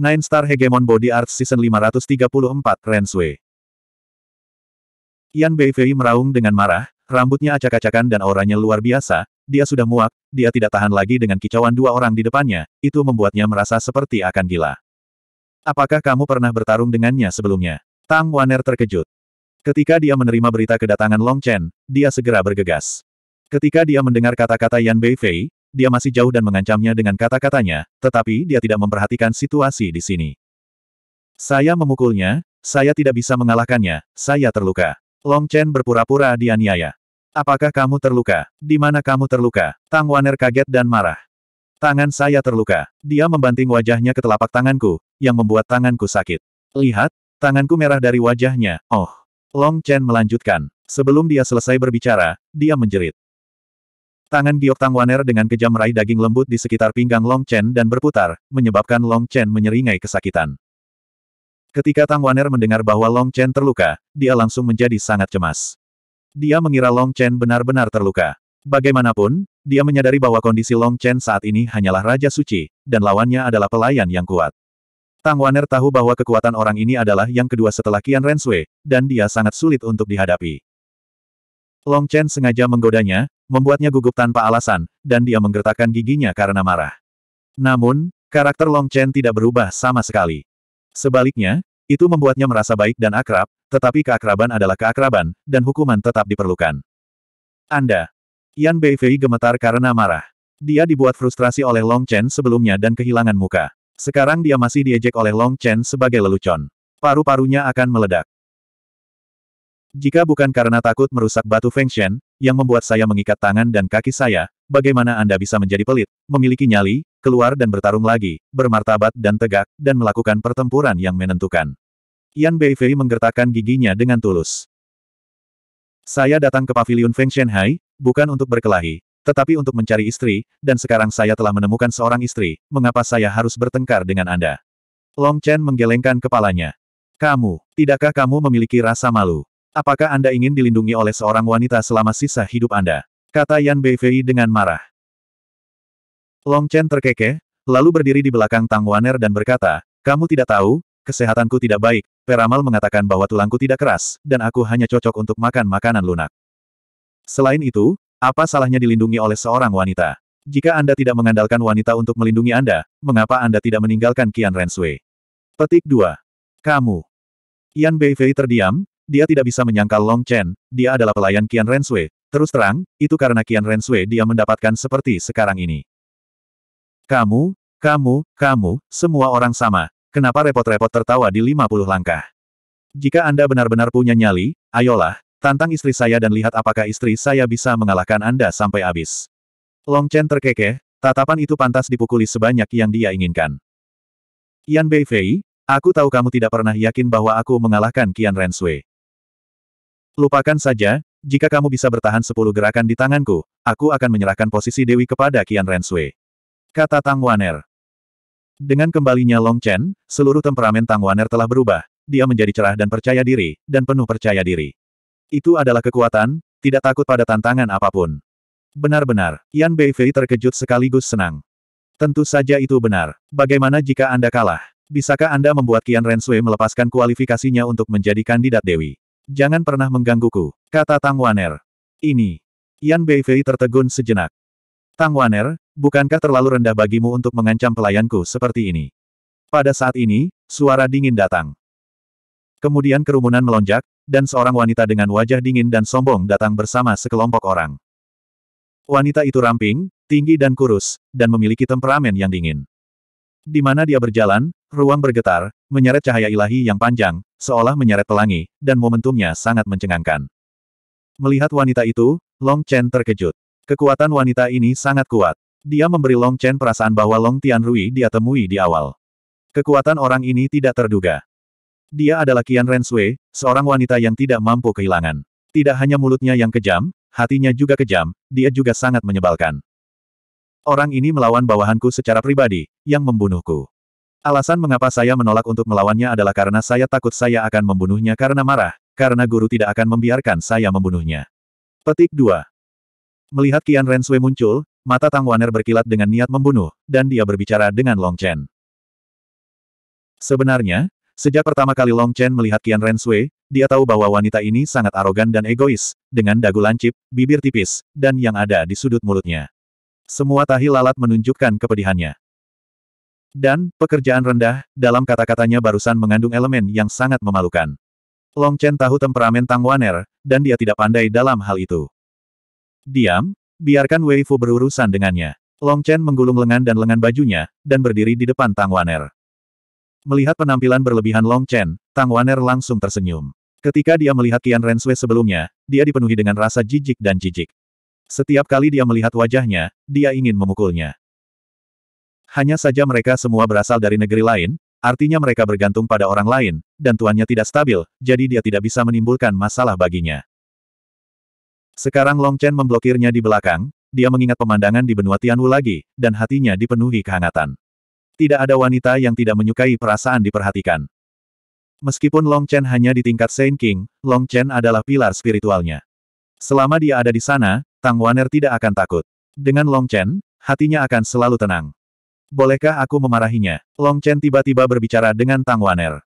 Nine Star Hegemon Body Arts Season 534 Ren Sui. Yan Beifei meraung dengan marah, rambutnya acak-acakan dan auranya luar biasa, dia sudah muak, dia tidak tahan lagi dengan kicauan dua orang di depannya, itu membuatnya merasa seperti akan gila. Apakah kamu pernah bertarung dengannya sebelumnya? Tang Waner terkejut. Ketika dia menerima berita kedatangan Long Chen, dia segera bergegas. Ketika dia mendengar kata-kata Yan Beifei, dia masih jauh dan mengancamnya dengan kata-katanya, tetapi dia tidak memperhatikan situasi di sini. Saya memukulnya, saya tidak bisa mengalahkannya, saya terluka. Long Chen berpura-pura dianiaya. Apakah kamu terluka? Di mana kamu terluka? Tang Waner kaget dan marah. Tangan saya terluka. Dia membanting wajahnya ke telapak tanganku, yang membuat tanganku sakit. Lihat, tanganku merah dari wajahnya, oh. Long Chen melanjutkan. Sebelum dia selesai berbicara, dia menjerit. Tangan Giok Waner dengan kejam meraih daging lembut di sekitar pinggang Long Chen dan berputar, menyebabkan Long Chen menyeringai kesakitan. Ketika Tang Waner mendengar bahwa Long Chen terluka, dia langsung menjadi sangat cemas. Dia mengira Long Chen benar-benar terluka. Bagaimanapun, dia menyadari bahwa kondisi Long Chen saat ini hanyalah Raja Suci, dan lawannya adalah pelayan yang kuat. Tang Waner tahu bahwa kekuatan orang ini adalah yang kedua setelah Qian Sui, dan dia sangat sulit untuk dihadapi. Long Chen sengaja menggodanya, membuatnya gugup tanpa alasan, dan dia menggertakkan giginya karena marah. Namun, karakter Long Chen tidak berubah sama sekali. Sebaliknya, itu membuatnya merasa baik dan akrab, tetapi keakraban adalah keakraban, dan hukuman tetap diperlukan. Anda. Yan Beifei gemetar karena marah. Dia dibuat frustrasi oleh Long Chen sebelumnya dan kehilangan muka. Sekarang dia masih diejek oleh Long Chen sebagai lelucon. Paru-parunya akan meledak. Jika bukan karena takut merusak batu Feng Shen, yang membuat saya mengikat tangan dan kaki saya, bagaimana Anda bisa menjadi pelit, memiliki nyali, keluar dan bertarung lagi, bermartabat dan tegak, dan melakukan pertempuran yang menentukan. Yan Beifei menggertakkan giginya dengan tulus. Saya datang ke pavilion Feng Hai, bukan untuk berkelahi, tetapi untuk mencari istri, dan sekarang saya telah menemukan seorang istri, mengapa saya harus bertengkar dengan Anda? Long Chen menggelengkan kepalanya. Kamu, tidakkah kamu memiliki rasa malu? Apakah Anda ingin dilindungi oleh seorang wanita selama sisa hidup Anda? Kata Yan Beifei dengan marah. Long Chen terkekeh, lalu berdiri di belakang Tang Waner dan berkata, Kamu tidak tahu, kesehatanku tidak baik, Peramal mengatakan bahwa tulangku tidak keras, dan aku hanya cocok untuk makan makanan lunak. Selain itu, apa salahnya dilindungi oleh seorang wanita? Jika Anda tidak mengandalkan wanita untuk melindungi Anda, mengapa Anda tidak meninggalkan Qian Ren Petik 2. Kamu. Yan Beifei terdiam, dia tidak bisa menyangkal Long Chen, dia adalah pelayan Qian Sui. Terus terang, itu karena Qian Sui dia mendapatkan seperti sekarang ini. Kamu, kamu, kamu, semua orang sama. Kenapa repot-repot tertawa di 50 langkah? Jika Anda benar-benar punya nyali, ayolah, tantang istri saya dan lihat apakah istri saya bisa mengalahkan Anda sampai habis. Long Chen terkekeh, tatapan itu pantas dipukuli sebanyak yang dia inginkan. Yan Beifei, Aku tahu kamu tidak pernah yakin bahwa aku mengalahkan Qian Sui. Lupakan saja, jika kamu bisa bertahan sepuluh gerakan di tanganku, aku akan menyerahkan posisi Dewi kepada Qian Sui. Kata Tang Waner. Dengan kembalinya Long Chen, seluruh temperamen Tang Waner telah berubah, dia menjadi cerah dan percaya diri, dan penuh percaya diri. Itu adalah kekuatan, tidak takut pada tantangan apapun. Benar-benar, Yan Beifei terkejut sekaligus senang. Tentu saja itu benar. Bagaimana jika Anda kalah? Bisakah Anda membuat Kian Ren Sui melepaskan kualifikasinya untuk menjadi kandidat Dewi? Jangan pernah menggangguku, kata Tang Waner. Ini. Yan Beifei tertegun sejenak. Tang Waner, bukankah terlalu rendah bagimu untuk mengancam pelayanku seperti ini? Pada saat ini, suara dingin datang. Kemudian kerumunan melonjak, dan seorang wanita dengan wajah dingin dan sombong datang bersama sekelompok orang. Wanita itu ramping, tinggi dan kurus, dan memiliki temperamen yang dingin. Di mana dia berjalan, ruang bergetar, menyeret cahaya ilahi yang panjang, seolah menyeret pelangi, dan momentumnya sangat mencengangkan. Melihat wanita itu, Long Chen terkejut. Kekuatan wanita ini sangat kuat. Dia memberi Long Chen perasaan bahwa Long Tianrui dia temui di awal. Kekuatan orang ini tidak terduga. Dia adalah Qian Sui, seorang wanita yang tidak mampu kehilangan. Tidak hanya mulutnya yang kejam, hatinya juga kejam, dia juga sangat menyebalkan. Orang ini melawan bawahanku secara pribadi, yang membunuhku. Alasan mengapa saya menolak untuk melawannya adalah karena saya takut saya akan membunuhnya karena marah, karena guru tidak akan membiarkan saya membunuhnya. Petik 2. Melihat Qian Sui muncul, mata Tang Waner berkilat dengan niat membunuh, dan dia berbicara dengan Long Chen. Sebenarnya, sejak pertama kali Long Chen melihat Qian Sui, dia tahu bahwa wanita ini sangat arogan dan egois, dengan dagu lancip, bibir tipis, dan yang ada di sudut mulutnya. Semua tahi lalat menunjukkan kepedihannya. Dan, pekerjaan rendah, dalam kata-katanya barusan mengandung elemen yang sangat memalukan. Long Chen tahu temperamen Tang Waner, dan dia tidak pandai dalam hal itu. Diam, biarkan Wei Fu berurusan dengannya. Long Chen menggulung lengan dan lengan bajunya, dan berdiri di depan Tang Waner. Melihat penampilan berlebihan Long Chen, Tang Waner langsung tersenyum. Ketika dia melihat Qian Renswe sebelumnya, dia dipenuhi dengan rasa jijik dan jijik. Setiap kali dia melihat wajahnya, dia ingin memukulnya. Hanya saja mereka semua berasal dari negeri lain, artinya mereka bergantung pada orang lain, dan tuannya tidak stabil, jadi dia tidak bisa menimbulkan masalah baginya. Sekarang Long Chen memblokirnya di belakang, dia mengingat pemandangan di benua Tianwu lagi, dan hatinya dipenuhi kehangatan. Tidak ada wanita yang tidak menyukai perasaan diperhatikan. Meskipun Long Chen hanya di tingkat Saint King, Long Chen adalah pilar spiritualnya. Selama dia ada di sana, Tang Waner tidak akan takut. Dengan Long Chen, hatinya akan selalu tenang. Bolehkah aku memarahinya? Long Chen tiba-tiba berbicara dengan Tang Waner.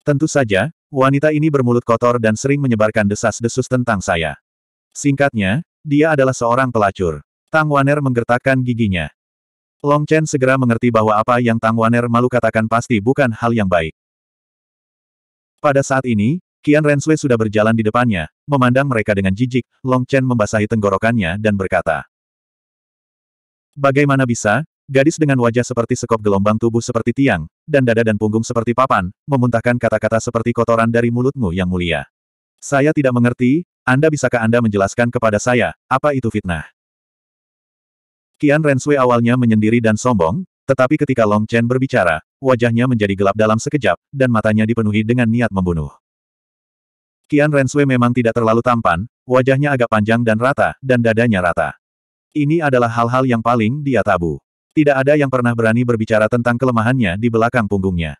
Tentu saja, wanita ini bermulut kotor dan sering menyebarkan desas-desus tentang saya. Singkatnya, dia adalah seorang pelacur. Tang Waner menggertakkan giginya. Long Chen segera mengerti bahwa apa yang Tang Waner malu katakan pasti bukan hal yang baik. Pada saat ini, Qian Renswe sudah berjalan di depannya, memandang mereka dengan jijik, Long Chen membasahi tenggorokannya dan berkata, Bagaimana bisa, Gadis dengan wajah seperti sekop gelombang tubuh seperti tiang, dan dada dan punggung seperti papan, memuntahkan kata-kata seperti kotoran dari mulutmu yang mulia. Saya tidak mengerti, Anda bisakah Anda menjelaskan kepada saya, apa itu fitnah? Kian Ren Sui awalnya menyendiri dan sombong, tetapi ketika Long Chen berbicara, wajahnya menjadi gelap dalam sekejap, dan matanya dipenuhi dengan niat membunuh. Kian Ren Sui memang tidak terlalu tampan, wajahnya agak panjang dan rata, dan dadanya rata. Ini adalah hal-hal yang paling dia tabu. Tidak ada yang pernah berani berbicara tentang kelemahannya di belakang punggungnya.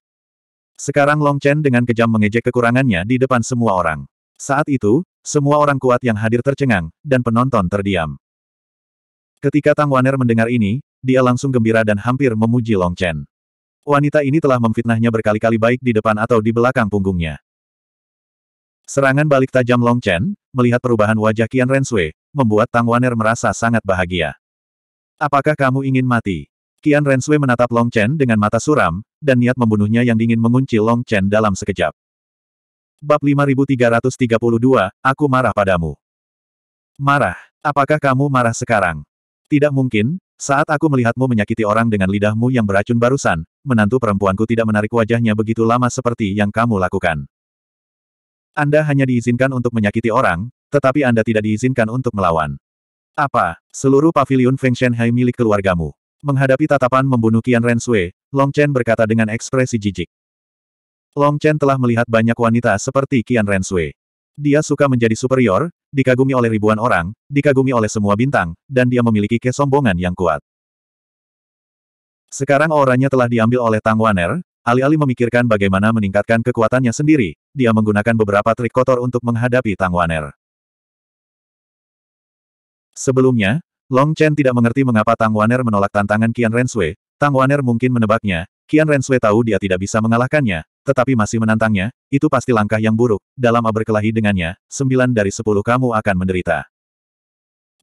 Sekarang Long Chen dengan kejam mengejek kekurangannya di depan semua orang. Saat itu, semua orang kuat yang hadir tercengang, dan penonton terdiam. Ketika Tang Waner mendengar ini, dia langsung gembira dan hampir memuji Long Chen. Wanita ini telah memfitnahnya berkali-kali baik di depan atau di belakang punggungnya. Serangan balik tajam Long Chen, melihat perubahan wajah Qian Sui, membuat Tang Waner merasa sangat bahagia. Apakah kamu ingin mati? Qian Renswe menatap Long Chen dengan mata suram, dan niat membunuhnya yang dingin mengunci Long Chen dalam sekejap. Bab 5332, Aku marah padamu. Marah, apakah kamu marah sekarang? Tidak mungkin, saat aku melihatmu menyakiti orang dengan lidahmu yang beracun barusan, menantu perempuanku tidak menarik wajahnya begitu lama seperti yang kamu lakukan. Anda hanya diizinkan untuk menyakiti orang, tetapi Anda tidak diizinkan untuk melawan. Apa? Seluruh pavilion Feng Shenhai milik keluargamu. Menghadapi tatapan membunuh Qian Ren Sui, Long Chen berkata dengan ekspresi jijik. Long Chen telah melihat banyak wanita seperti Qian Ren Sui. Dia suka menjadi superior, dikagumi oleh ribuan orang, dikagumi oleh semua bintang, dan dia memiliki kesombongan yang kuat. Sekarang orangnya telah diambil oleh Tang Waner, alih-alih memikirkan bagaimana meningkatkan kekuatannya sendiri, dia menggunakan beberapa trik kotor untuk menghadapi Tang Waner. Sebelumnya, Long Chen tidak mengerti mengapa Tang Wan'er menolak tantangan Qian Renswe. Tang Wan'er mungkin menebaknya, Qian Renswe tahu dia tidak bisa mengalahkannya, tetapi masih menantangnya, itu pasti langkah yang buruk. Dalam berkelahi dengannya, sembilan dari sepuluh kamu akan menderita.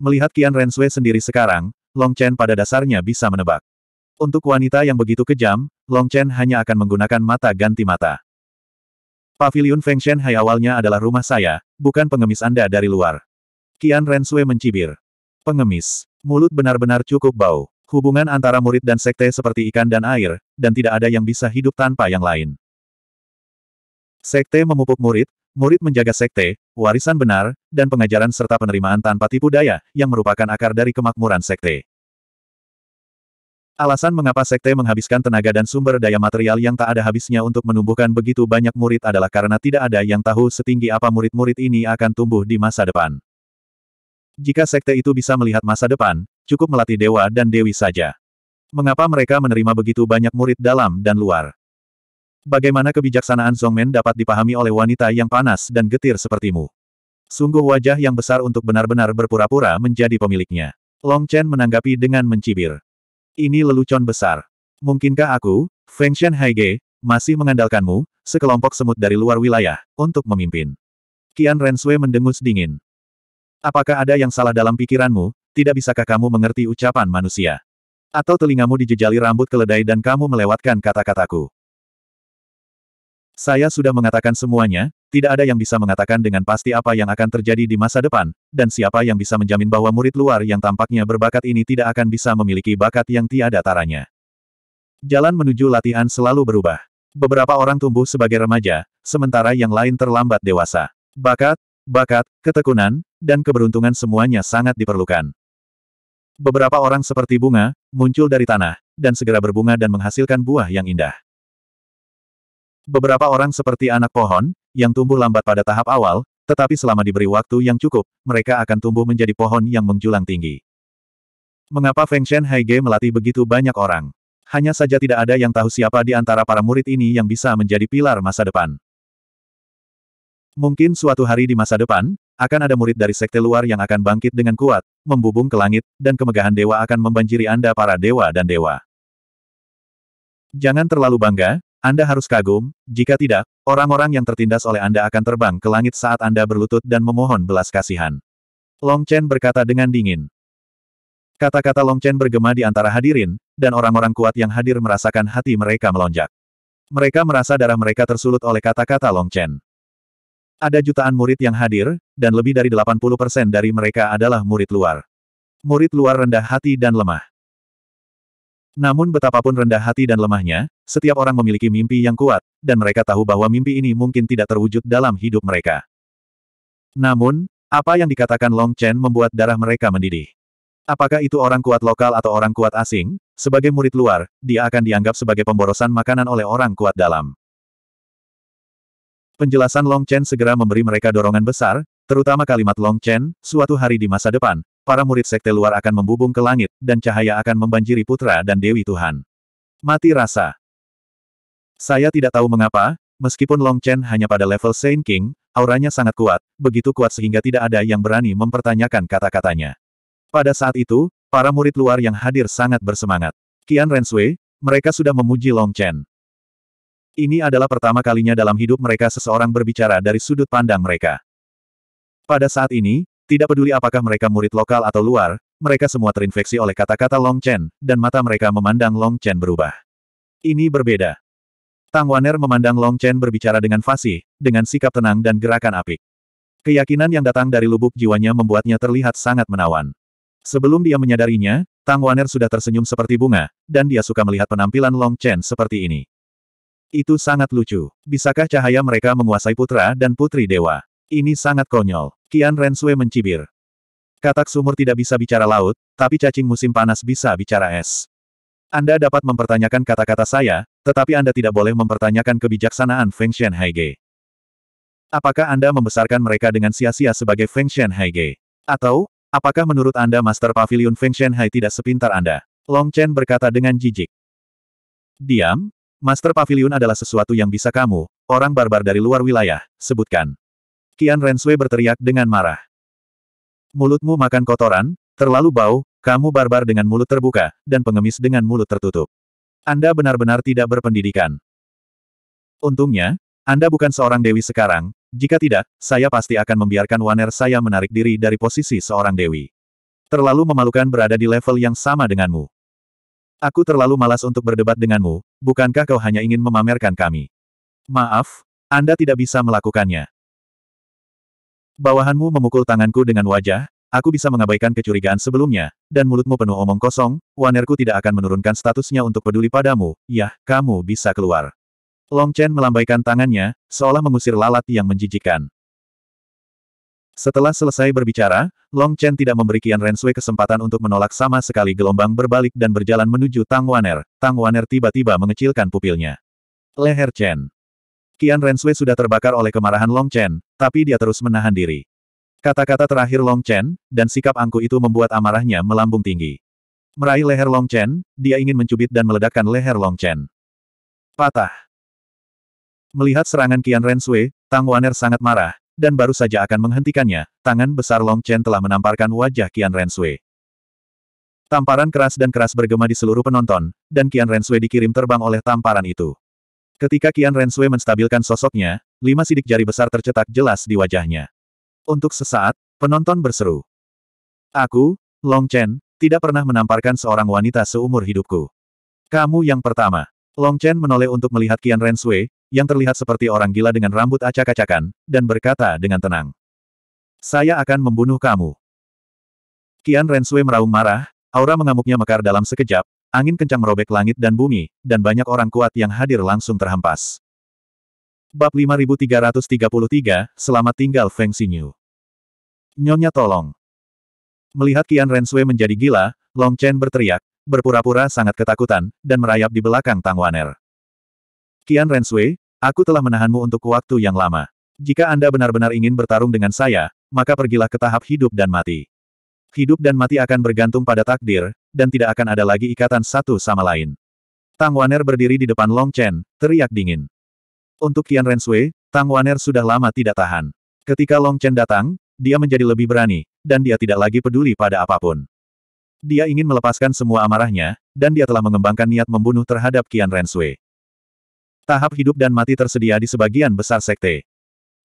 Melihat Qian Renswe sendiri sekarang, Long Chen pada dasarnya bisa menebak. Untuk wanita yang begitu kejam, Long Chen hanya akan menggunakan mata ganti mata. Pavilion Fengshen Hai awalnya adalah rumah saya, bukan pengemis Anda dari luar. Qian Sui mencibir. Pengemis. Mulut benar-benar cukup bau. Hubungan antara murid dan sekte seperti ikan dan air, dan tidak ada yang bisa hidup tanpa yang lain. Sekte memupuk murid, murid menjaga sekte, warisan benar, dan pengajaran serta penerimaan tanpa tipu daya, yang merupakan akar dari kemakmuran sekte. Alasan mengapa sekte menghabiskan tenaga dan sumber daya material yang tak ada habisnya untuk menumbuhkan begitu banyak murid adalah karena tidak ada yang tahu setinggi apa murid-murid ini akan tumbuh di masa depan. Jika sekte itu bisa melihat masa depan, cukup melatih dewa dan dewi saja. Mengapa mereka menerima begitu banyak murid dalam dan luar? Bagaimana kebijaksanaan Zongmen dapat dipahami oleh wanita yang panas dan getir sepertimu? Sungguh wajah yang besar untuk benar-benar berpura-pura menjadi pemiliknya. Long Chen menanggapi dengan mencibir. Ini lelucon besar. Mungkinkah aku, Feng Shen Haige, masih mengandalkanmu, sekelompok semut dari luar wilayah, untuk memimpin? Qian Sui mendengus dingin. Apakah ada yang salah dalam pikiranmu, tidak bisakah kamu mengerti ucapan manusia? Atau telingamu dijejali rambut keledai dan kamu melewatkan kata-kataku? Saya sudah mengatakan semuanya, tidak ada yang bisa mengatakan dengan pasti apa yang akan terjadi di masa depan, dan siapa yang bisa menjamin bahwa murid luar yang tampaknya berbakat ini tidak akan bisa memiliki bakat yang tiada taranya. Jalan menuju latihan selalu berubah. Beberapa orang tumbuh sebagai remaja, sementara yang lain terlambat dewasa. Bakat, bakat, ketekunan, dan keberuntungan semuanya sangat diperlukan. Beberapa orang seperti bunga, muncul dari tanah, dan segera berbunga dan menghasilkan buah yang indah. Beberapa orang seperti anak pohon, yang tumbuh lambat pada tahap awal, tetapi selama diberi waktu yang cukup, mereka akan tumbuh menjadi pohon yang menjulang tinggi. Mengapa Feng Shen Hai Ge melatih begitu banyak orang? Hanya saja tidak ada yang tahu siapa di antara para murid ini yang bisa menjadi pilar masa depan. Mungkin suatu hari di masa depan, akan ada murid dari sekte luar yang akan bangkit dengan kuat, membubung ke langit, dan kemegahan dewa akan membanjiri Anda para dewa dan dewa. Jangan terlalu bangga, Anda harus kagum, jika tidak, orang-orang yang tertindas oleh Anda akan terbang ke langit saat Anda berlutut dan memohon belas kasihan. Long Chen berkata dengan dingin. Kata-kata Long Chen bergema di antara hadirin, dan orang-orang kuat yang hadir merasakan hati mereka melonjak. Mereka merasa darah mereka tersulut oleh kata-kata Long Chen. Ada jutaan murid yang hadir, dan lebih dari 80% dari mereka adalah murid luar. Murid luar rendah hati dan lemah. Namun betapapun rendah hati dan lemahnya, setiap orang memiliki mimpi yang kuat, dan mereka tahu bahwa mimpi ini mungkin tidak terwujud dalam hidup mereka. Namun, apa yang dikatakan Long Chen membuat darah mereka mendidih. Apakah itu orang kuat lokal atau orang kuat asing, sebagai murid luar, dia akan dianggap sebagai pemborosan makanan oleh orang kuat dalam. Penjelasan Long Chen segera memberi mereka dorongan besar, terutama kalimat Long Chen, suatu hari di masa depan, para murid sekte luar akan membubung ke langit, dan cahaya akan membanjiri putra dan Dewi Tuhan. Mati rasa. Saya tidak tahu mengapa, meskipun Long Chen hanya pada level Saint King, auranya sangat kuat, begitu kuat sehingga tidak ada yang berani mempertanyakan kata-katanya. Pada saat itu, para murid luar yang hadir sangat bersemangat. Qian Sui, mereka sudah memuji Long Chen. Ini adalah pertama kalinya dalam hidup mereka seseorang berbicara dari sudut pandang mereka. Pada saat ini, tidak peduli apakah mereka murid lokal atau luar, mereka semua terinfeksi oleh kata-kata Long Chen, dan mata mereka memandang Long Chen berubah. Ini berbeda. Tang Waner memandang Long Chen berbicara dengan fasih, dengan sikap tenang dan gerakan apik. Keyakinan yang datang dari lubuk jiwanya membuatnya terlihat sangat menawan. Sebelum dia menyadarinya, Tang Waner sudah tersenyum seperti bunga, dan dia suka melihat penampilan Long Chen seperti ini. Itu sangat lucu. Bisakah cahaya mereka menguasai putra dan putri dewa? Ini sangat konyol. Kian Renswe mencibir. Katak sumur tidak bisa bicara laut, tapi cacing musim panas bisa bicara es. Anda dapat mempertanyakan kata-kata saya, tetapi Anda tidak boleh mempertanyakan kebijaksanaan Feng Shen Haige. Apakah Anda membesarkan mereka dengan sia-sia sebagai Feng Shen Haige? Atau, apakah menurut Anda Master Pavilion Feng Shen Hai tidak sepintar Anda? Long Chen berkata dengan jijik. Diam, Master Pavilion adalah sesuatu yang bisa kamu, orang barbar dari luar wilayah, sebutkan. Kian Renswe berteriak dengan marah. Mulutmu makan kotoran, terlalu bau, kamu barbar dengan mulut terbuka, dan pengemis dengan mulut tertutup. Anda benar-benar tidak berpendidikan. Untungnya, Anda bukan seorang dewi sekarang, jika tidak, saya pasti akan membiarkan waner saya menarik diri dari posisi seorang dewi. Terlalu memalukan berada di level yang sama denganmu. Aku terlalu malas untuk berdebat denganmu, bukankah kau hanya ingin memamerkan kami? Maaf, Anda tidak bisa melakukannya. Bawahanmu memukul tanganku dengan wajah, aku bisa mengabaikan kecurigaan sebelumnya, dan mulutmu penuh omong kosong, wanerku tidak akan menurunkan statusnya untuk peduli padamu, yah, kamu bisa keluar. Long Chen melambaikan tangannya, seolah mengusir lalat yang menjijikan. Setelah selesai berbicara, Long Chen tidak memberi Qian Sui kesempatan untuk menolak sama sekali gelombang berbalik dan berjalan menuju Tang Waner. Tang Waner tiba-tiba mengecilkan pupilnya. Leher Chen. Qian Sui sudah terbakar oleh kemarahan Long Chen, tapi dia terus menahan diri. Kata-kata terakhir Long Chen, dan sikap angku itu membuat amarahnya melambung tinggi. Meraih leher Long Chen, dia ingin mencubit dan meledakkan leher Long Chen. Patah. Melihat serangan Qian Sui, Tang Waner sangat marah, dan baru saja akan menghentikannya, tangan besar Long Chen telah menamparkan wajah Qian Sui. Tamparan keras dan keras bergema di seluruh penonton, dan Qian Sui dikirim terbang oleh tamparan itu. Ketika Qian Sui menstabilkan sosoknya, lima sidik jari besar tercetak jelas di wajahnya. Untuk sesaat, penonton berseru. Aku, Long Chen, tidak pernah menamparkan seorang wanita seumur hidupku. Kamu yang pertama. Long Chen menoleh untuk melihat Qian Ren Sui, yang terlihat seperti orang gila dengan rambut acak-acakan, dan berkata dengan tenang. Saya akan membunuh kamu. Qian Ren Sui meraung marah, aura mengamuknya mekar dalam sekejap, angin kencang merobek langit dan bumi, dan banyak orang kuat yang hadir langsung terhempas. Bab 5333, Selamat Tinggal Feng Xinyu. Nyonya tolong. Melihat Qian Sui menjadi gila, Long Chen berteriak, berpura-pura sangat ketakutan, dan merayap di belakang Tang Waner. Kian Renswe, aku telah menahanmu untuk waktu yang lama. Jika Anda benar-benar ingin bertarung dengan saya, maka pergilah ke tahap hidup dan mati. Hidup dan mati akan bergantung pada takdir, dan tidak akan ada lagi ikatan satu sama lain. Tang Waner berdiri di depan Long Chen, teriak dingin. Untuk Kian Renswe, Tang Waner sudah lama tidak tahan. Ketika Long Chen datang, dia menjadi lebih berani, dan dia tidak lagi peduli pada apapun. Dia ingin melepaskan semua amarahnya, dan dia telah mengembangkan niat membunuh terhadap Qian Rensui. Tahap hidup dan mati tersedia di sebagian besar sekte.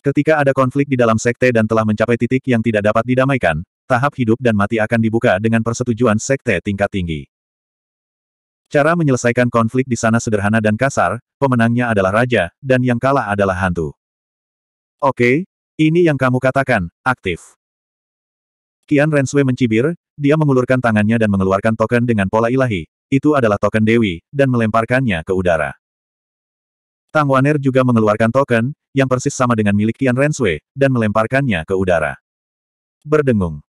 Ketika ada konflik di dalam sekte dan telah mencapai titik yang tidak dapat didamaikan, tahap hidup dan mati akan dibuka dengan persetujuan sekte tingkat tinggi. Cara menyelesaikan konflik di sana sederhana dan kasar, pemenangnya adalah raja, dan yang kalah adalah hantu. Oke, ini yang kamu katakan, aktif. Kian Renswe mencibir, dia mengulurkan tangannya dan mengeluarkan token dengan pola ilahi, itu adalah token Dewi, dan melemparkannya ke udara. Tang Waner juga mengeluarkan token, yang persis sama dengan milik Tian Renswe, dan melemparkannya ke udara. Berdengung.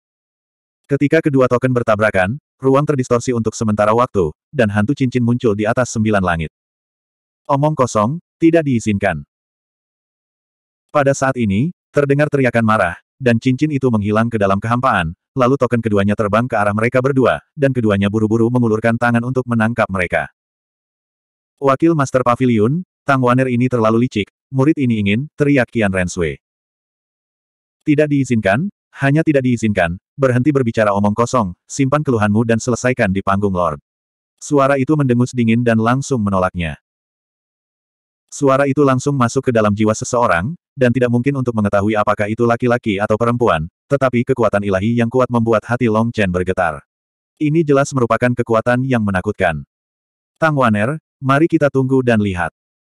Ketika kedua token bertabrakan, ruang terdistorsi untuk sementara waktu, dan hantu cincin muncul di atas sembilan langit. Omong kosong, tidak diizinkan. Pada saat ini, terdengar teriakan marah, dan cincin itu menghilang ke dalam kehampaan, lalu token keduanya terbang ke arah mereka berdua, dan keduanya buru-buru mengulurkan tangan untuk menangkap mereka. Wakil Master Pavilion, Tang Waner ini terlalu licik, murid ini ingin, teriak Kian Renswe. Tidak diizinkan, hanya tidak diizinkan, berhenti berbicara omong kosong, simpan keluhanmu dan selesaikan di panggung Lord. Suara itu mendengus dingin dan langsung menolaknya. Suara itu langsung masuk ke dalam jiwa seseorang, dan tidak mungkin untuk mengetahui apakah itu laki-laki atau perempuan, tetapi kekuatan ilahi yang kuat membuat hati Long Chen bergetar. Ini jelas merupakan kekuatan yang menakutkan. Tang Waner, mari kita tunggu dan lihat.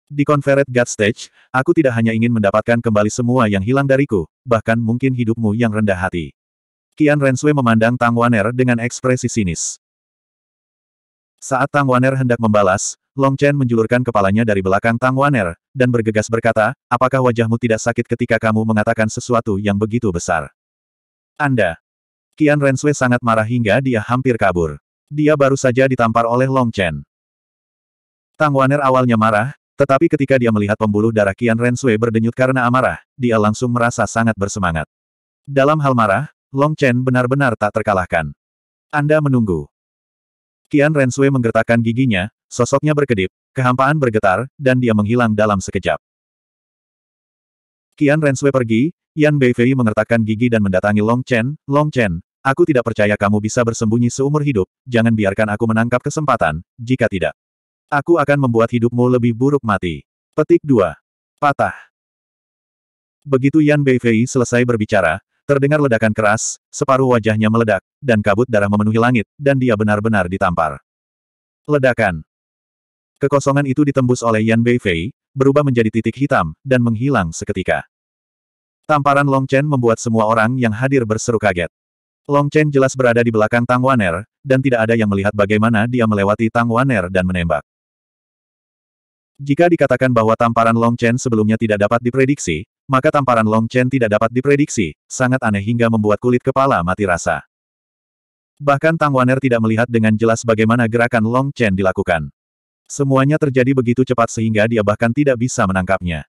Di Conferred God Stage, aku tidak hanya ingin mendapatkan kembali semua yang hilang dariku, bahkan mungkin hidupmu yang rendah hati. Kian Renswe memandang Tang Waner dengan ekspresi sinis. Saat Tang Waner hendak membalas, Long Chen menjulurkan kepalanya dari belakang Tang Waner, dan bergegas berkata, apakah wajahmu tidak sakit ketika kamu mengatakan sesuatu yang begitu besar? Anda. Qian Renswe sangat marah hingga dia hampir kabur. Dia baru saja ditampar oleh Long Chen. Tang Waner awalnya marah, tetapi ketika dia melihat pembuluh darah Qian Renswe berdenyut karena amarah, dia langsung merasa sangat bersemangat. Dalam hal marah, Long Chen benar-benar tak terkalahkan. Anda menunggu. Ren Sui menggertakkan giginya, sosoknya berkedip, kehampaan bergetar, dan dia menghilang dalam sekejap. Ren Sui pergi, Yan Beifei mengertakkan gigi dan mendatangi Long Chen, Long Chen, aku tidak percaya kamu bisa bersembunyi seumur hidup, jangan biarkan aku menangkap kesempatan, jika tidak. Aku akan membuat hidupmu lebih buruk mati. Petik 2. Patah. Begitu Yan Beifei selesai berbicara, Terdengar ledakan keras, separuh wajahnya meledak, dan kabut darah memenuhi langit, dan dia benar-benar ditampar. Ledakan. Kekosongan itu ditembus oleh Yan Beifei, berubah menjadi titik hitam, dan menghilang seketika. Tamparan Long Chen membuat semua orang yang hadir berseru kaget. Long Chen jelas berada di belakang Tang Waner, dan tidak ada yang melihat bagaimana dia melewati Tang Waner dan menembak. Jika dikatakan bahwa tamparan Long Chen sebelumnya tidak dapat diprediksi, maka tamparan Long Chen tidak dapat diprediksi, sangat aneh hingga membuat kulit kepala mati rasa. Bahkan Tang Waner tidak melihat dengan jelas bagaimana gerakan Long Chen dilakukan. Semuanya terjadi begitu cepat sehingga dia bahkan tidak bisa menangkapnya.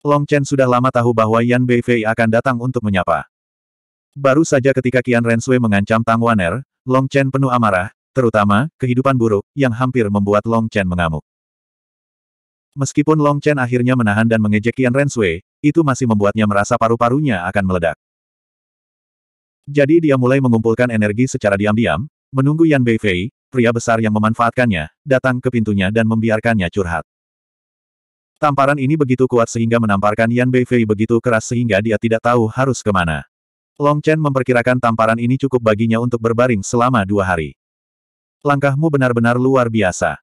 Long Chen sudah lama tahu bahwa Yan Beifei akan datang untuk menyapa. Baru saja ketika Qian Sui mengancam Tang Waner, Long Chen penuh amarah, terutama, kehidupan buruk, yang hampir membuat Long Chen mengamuk. Meskipun Long Chen akhirnya menahan dan mengejek Qian Sui, itu masih membuatnya merasa paru-parunya akan meledak. Jadi dia mulai mengumpulkan energi secara diam-diam, menunggu Yan Beifei, pria besar yang memanfaatkannya, datang ke pintunya dan membiarkannya curhat. Tamparan ini begitu kuat sehingga menamparkan Yan Beifei begitu keras sehingga dia tidak tahu harus kemana. Long Chen memperkirakan tamparan ini cukup baginya untuk berbaring selama dua hari. Langkahmu benar-benar luar biasa.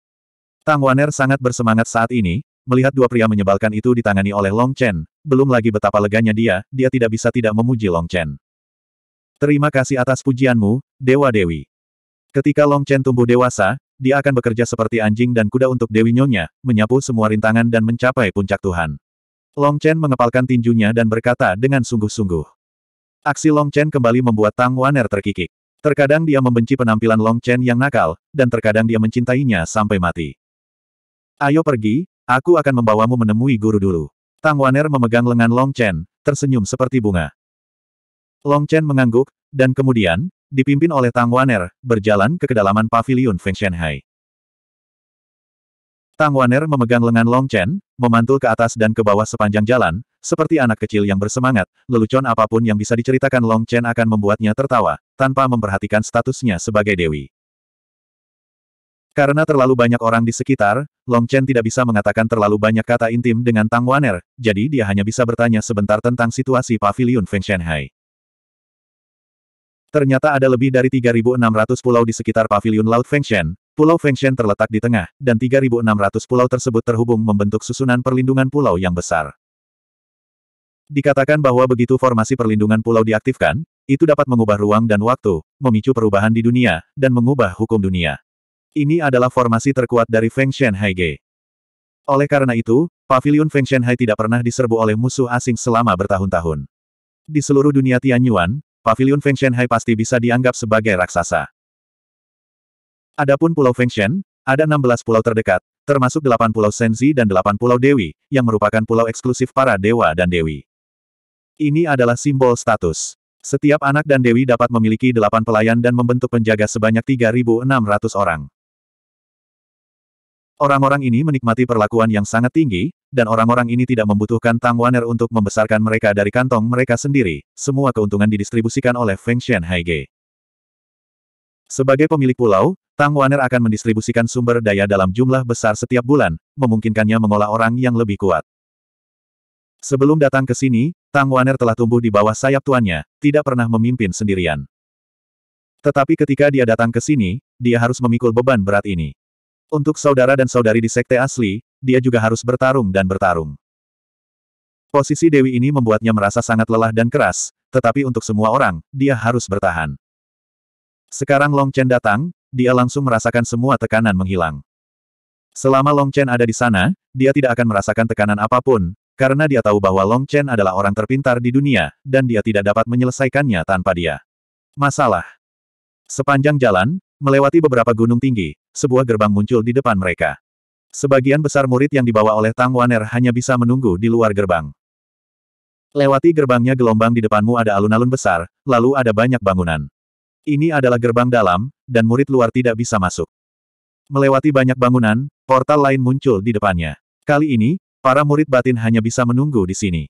Tang Waner sangat bersemangat saat ini, Melihat dua pria menyebalkan itu ditangani oleh Long Chen, belum lagi betapa leganya dia, dia tidak bisa tidak memuji Long Chen. Terima kasih atas pujianmu, Dewa Dewi. Ketika Long Chen tumbuh dewasa, dia akan bekerja seperti anjing dan kuda untuk Dewi Nyonya, menyapu semua rintangan dan mencapai puncak Tuhan. Long Chen mengepalkan tinjunya dan berkata dengan sungguh-sungguh. Aksi Long Chen kembali membuat Tang Wan'er terkikik. Terkadang dia membenci penampilan Long Chen yang nakal, dan terkadang dia mencintainya sampai mati. Ayo pergi, Aku akan membawamu menemui guru dulu. Tang Waner memegang lengan Long Chen, tersenyum seperti bunga. Long Chen mengangguk, dan kemudian, dipimpin oleh Tang Waner, berjalan ke kedalaman pavilion Feng Shenhai. Tang Waner memegang lengan Long Chen, memantul ke atas dan ke bawah sepanjang jalan, seperti anak kecil yang bersemangat, lelucon apapun yang bisa diceritakan Long Chen akan membuatnya tertawa, tanpa memperhatikan statusnya sebagai dewi. Karena terlalu banyak orang di sekitar, Long Chen tidak bisa mengatakan terlalu banyak kata intim dengan Tang Wan'er, jadi dia hanya bisa bertanya sebentar tentang situasi Paviliun Feng Shanghai. Ternyata ada lebih dari 3.600 pulau di sekitar Paviliun Laut Shen. Pulau Shen terletak di tengah, dan 3.600 pulau tersebut terhubung membentuk susunan perlindungan pulau yang besar. Dikatakan bahwa begitu formasi perlindungan pulau diaktifkan, itu dapat mengubah ruang dan waktu, memicu perubahan di dunia, dan mengubah hukum dunia. Ini adalah formasi terkuat dari Feng Shenhaige. Oleh karena itu, pavilion Feng Shenhai tidak pernah diserbu oleh musuh asing selama bertahun-tahun. Di seluruh dunia Tianyuan, pavilion Feng Shenhai pasti bisa dianggap sebagai raksasa. Adapun Pulau Feng Fengshen, ada 16 pulau terdekat, termasuk 8 pulau Senzi dan 8 pulau Dewi, yang merupakan pulau eksklusif para dewa dan dewi. Ini adalah simbol status. Setiap anak dan dewi dapat memiliki 8 pelayan dan membentuk penjaga sebanyak 3.600 orang. Orang-orang ini menikmati perlakuan yang sangat tinggi, dan orang-orang ini tidak membutuhkan Tang Waner untuk membesarkan mereka dari kantong mereka sendiri, semua keuntungan didistribusikan oleh Feng Shen Haige. Sebagai pemilik pulau, Tang Waner akan mendistribusikan sumber daya dalam jumlah besar setiap bulan, memungkinkannya mengolah orang yang lebih kuat. Sebelum datang ke sini, Tang Waner telah tumbuh di bawah sayap tuannya, tidak pernah memimpin sendirian. Tetapi ketika dia datang ke sini, dia harus memikul beban berat ini. Untuk saudara dan saudari di sekte asli, dia juga harus bertarung dan bertarung. Posisi Dewi ini membuatnya merasa sangat lelah dan keras, tetapi untuk semua orang, dia harus bertahan. Sekarang Long Chen datang, dia langsung merasakan semua tekanan menghilang. Selama Long Chen ada di sana, dia tidak akan merasakan tekanan apapun, karena dia tahu bahwa Long Chen adalah orang terpintar di dunia, dan dia tidak dapat menyelesaikannya tanpa dia. Masalah. Sepanjang jalan, Melewati beberapa gunung tinggi, sebuah gerbang muncul di depan mereka. Sebagian besar murid yang dibawa oleh Tang Waner hanya bisa menunggu di luar gerbang. Lewati gerbangnya gelombang di depanmu ada alun-alun besar, lalu ada banyak bangunan. Ini adalah gerbang dalam, dan murid luar tidak bisa masuk. Melewati banyak bangunan, portal lain muncul di depannya. Kali ini, para murid batin hanya bisa menunggu di sini.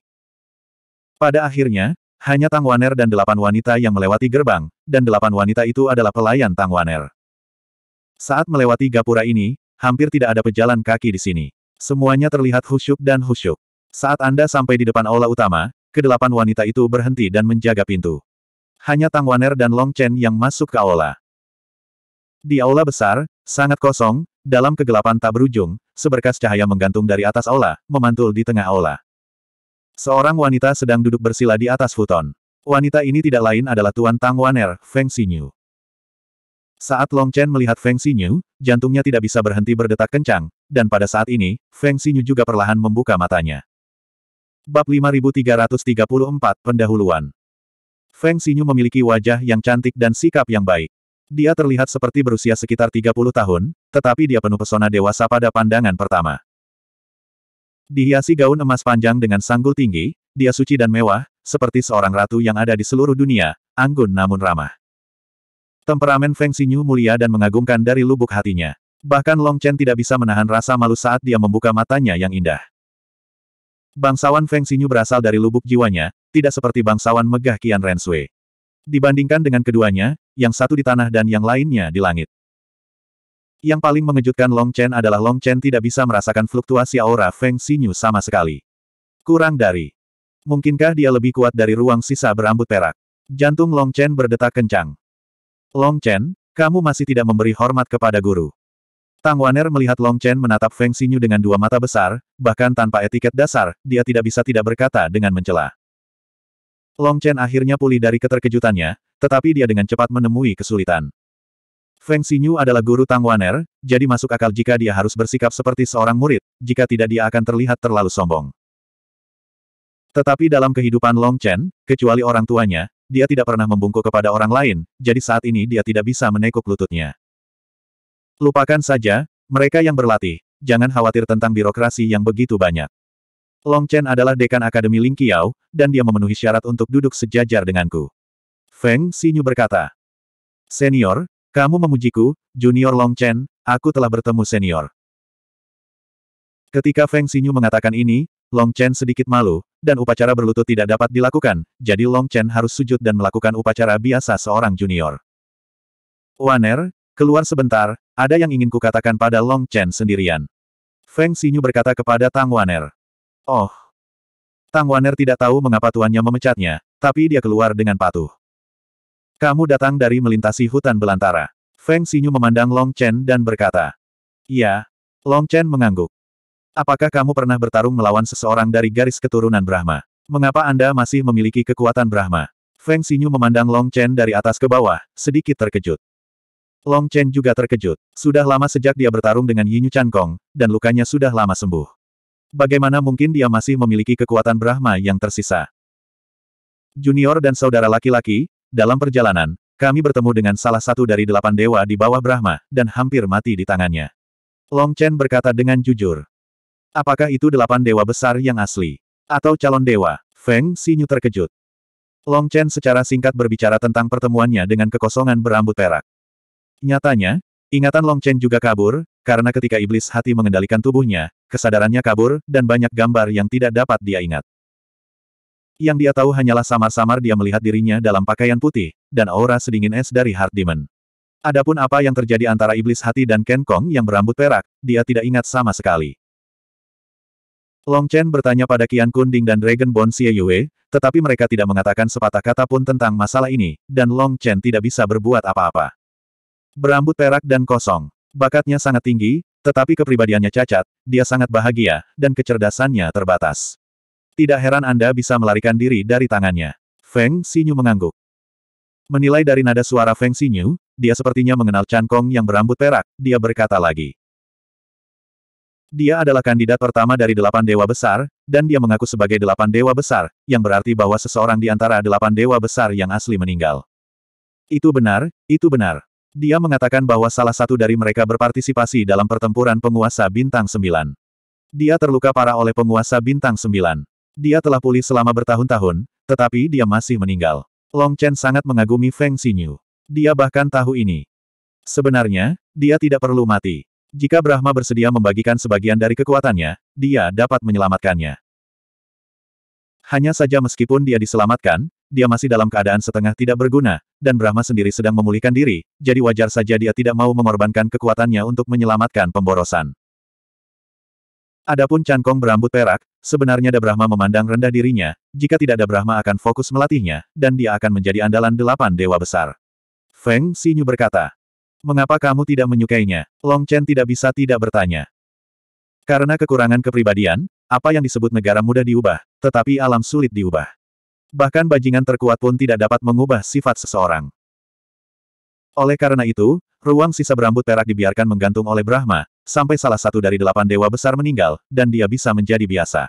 Pada akhirnya, hanya Tang Waner dan delapan wanita yang melewati gerbang, dan delapan wanita itu adalah pelayan Tang Waner. Saat melewati gapura ini, hampir tidak ada pejalan kaki di sini. Semuanya terlihat khusyuk dan khusyuk. Saat Anda sampai di depan aula utama, kedelapan wanita itu berhenti dan menjaga pintu. Hanya Tang Waner dan Long Chen yang masuk ke aula. Di aula besar, sangat kosong, dalam kegelapan tak berujung, seberkas cahaya menggantung dari atas aula, memantul di tengah aula. Seorang wanita sedang duduk bersila di atas futon. Wanita ini tidak lain adalah Tuan Tang Waner, Feng Xinyu. Saat Long Chen melihat Feng Xinyu, jantungnya tidak bisa berhenti berdetak kencang, dan pada saat ini, Feng Xinyu juga perlahan membuka matanya. Bab 5334 Pendahuluan Feng Xinyu memiliki wajah yang cantik dan sikap yang baik. Dia terlihat seperti berusia sekitar 30 tahun, tetapi dia penuh pesona dewasa pada pandangan pertama. Dihiasi gaun emas panjang dengan sanggul tinggi, dia suci dan mewah, seperti seorang ratu yang ada di seluruh dunia, anggun namun ramah. Temperamen Feng Xinyu mulia dan mengagumkan dari lubuk hatinya. Bahkan Long Chen tidak bisa menahan rasa malu saat dia membuka matanya yang indah. Bangsawan Feng Xinyu berasal dari lubuk jiwanya, tidak seperti bangsawan megah Qian Sui. Dibandingkan dengan keduanya, yang satu di tanah dan yang lainnya di langit. Yang paling mengejutkan Long Chen adalah Long Chen tidak bisa merasakan fluktuasi aura Feng Xinyu sama sekali. Kurang dari. Mungkinkah dia lebih kuat dari ruang sisa berambut perak? Jantung Long Chen berdetak kencang. Long Chen, kamu masih tidak memberi hormat kepada guru. Tang Waner melihat Long Chen menatap Feng Xinyu dengan dua mata besar, bahkan tanpa etiket dasar, dia tidak bisa tidak berkata dengan mencela. Long Chen akhirnya pulih dari keterkejutannya, tetapi dia dengan cepat menemui kesulitan. Feng Xinyu adalah guru Tang Waner, jadi masuk akal jika dia harus bersikap seperti seorang murid, jika tidak dia akan terlihat terlalu sombong. Tetapi dalam kehidupan Long Chen, kecuali orang tuanya, dia tidak pernah membungkuk kepada orang lain, jadi saat ini dia tidak bisa menekuk lututnya. Lupakan saja, mereka yang berlatih, jangan khawatir tentang birokrasi yang begitu banyak. Long Chen adalah dekan Akademi Ling Qiao, dan dia memenuhi syarat untuk duduk sejajar denganku. Feng Xinyu berkata, Senior, kamu memujiku, Junior Long Chen, aku telah bertemu senior. Ketika Feng Xinyu mengatakan ini, Long Chen sedikit malu, dan upacara berlutut tidak dapat dilakukan, jadi Long Chen harus sujud dan melakukan upacara biasa seorang junior. Waner, keluar sebentar, ada yang ingin kukatakan pada Long Chen sendirian. Feng Xinyu berkata kepada Tang Waner. Oh. Tang Waner tidak tahu mengapa tuannya memecatnya, tapi dia keluar dengan patuh. Kamu datang dari melintasi hutan belantara. Feng Xinyu memandang Long Chen dan berkata. "Ya." Long Chen mengangguk. Apakah kamu pernah bertarung melawan seseorang dari garis keturunan Brahma? Mengapa Anda masih memiliki kekuatan Brahma? Feng Xinyu memandang Long Chen dari atas ke bawah, sedikit terkejut. Long Chen juga terkejut. Sudah lama sejak dia bertarung dengan Yinyu Chankong, dan lukanya sudah lama sembuh. Bagaimana mungkin dia masih memiliki kekuatan Brahma yang tersisa? Junior dan saudara laki-laki, dalam perjalanan, kami bertemu dengan salah satu dari delapan dewa di bawah Brahma, dan hampir mati di tangannya. Long Chen berkata dengan jujur. Apakah itu delapan dewa besar yang asli? Atau calon dewa? Feng Xinyu terkejut. Long Chen secara singkat berbicara tentang pertemuannya dengan kekosongan berambut perak. Nyatanya, ingatan Long Chen juga kabur, karena ketika iblis hati mengendalikan tubuhnya, kesadarannya kabur, dan banyak gambar yang tidak dapat dia ingat. Yang dia tahu hanyalah samar-samar dia melihat dirinya dalam pakaian putih, dan aura sedingin es dari Heart Demon. Adapun apa yang terjadi antara iblis hati dan Ken Kong yang berambut perak, dia tidak ingat sama sekali. Long Chen bertanya pada Qian Kunding dan Dragon Bone Xie Yue, tetapi mereka tidak mengatakan sepatah kata pun tentang masalah ini, dan Long Chen tidak bisa berbuat apa-apa. Berambut perak dan kosong. Bakatnya sangat tinggi, tetapi kepribadiannya cacat, dia sangat bahagia, dan kecerdasannya terbatas. Tidak heran Anda bisa melarikan diri dari tangannya. Feng Xinyu mengangguk. Menilai dari nada suara Feng Xinyu, dia sepertinya mengenal Chan Kong yang berambut perak, dia berkata lagi. Dia adalah kandidat pertama dari delapan dewa besar, dan dia mengaku sebagai delapan dewa besar, yang berarti bahwa seseorang di antara delapan dewa besar yang asli meninggal. Itu benar, itu benar. Dia mengatakan bahwa salah satu dari mereka berpartisipasi dalam pertempuran penguasa bintang sembilan. Dia terluka parah oleh penguasa bintang sembilan. Dia telah pulih selama bertahun-tahun, tetapi dia masih meninggal. Long Chen sangat mengagumi Feng Xinyu. Dia bahkan tahu ini. Sebenarnya, dia tidak perlu mati. Jika Brahma bersedia membagikan sebagian dari kekuatannya, dia dapat menyelamatkannya. Hanya saja meskipun dia diselamatkan, dia masih dalam keadaan setengah tidak berguna, dan Brahma sendiri sedang memulihkan diri, jadi wajar saja dia tidak mau mengorbankan kekuatannya untuk menyelamatkan pemborosan. Adapun Cangkong berambut perak, Sebenarnya Da Brahma memandang rendah dirinya, jika tidak Da Brahma akan fokus melatihnya, dan dia akan menjadi andalan delapan dewa besar. Feng Xinyu berkata, Mengapa kamu tidak menyukainya? Long Chen tidak bisa tidak bertanya. Karena kekurangan kepribadian, apa yang disebut negara mudah diubah, tetapi alam sulit diubah. Bahkan bajingan terkuat pun tidak dapat mengubah sifat seseorang. Oleh karena itu, Ruang sisa berambut perak dibiarkan menggantung oleh Brahma, sampai salah satu dari delapan dewa besar meninggal, dan dia bisa menjadi biasa.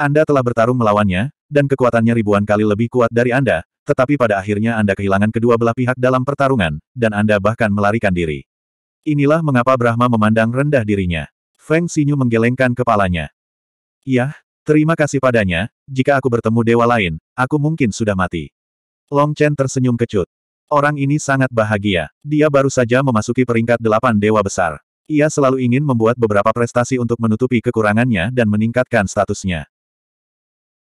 Anda telah bertarung melawannya, dan kekuatannya ribuan kali lebih kuat dari Anda, tetapi pada akhirnya Anda kehilangan kedua belah pihak dalam pertarungan, dan Anda bahkan melarikan diri. Inilah mengapa Brahma memandang rendah dirinya. Feng Sinyu menggelengkan kepalanya. Yah, terima kasih padanya, jika aku bertemu dewa lain, aku mungkin sudah mati. Long Chen tersenyum kecut. Orang ini sangat bahagia. Dia baru saja memasuki peringkat delapan dewa besar. Ia selalu ingin membuat beberapa prestasi untuk menutupi kekurangannya dan meningkatkan statusnya.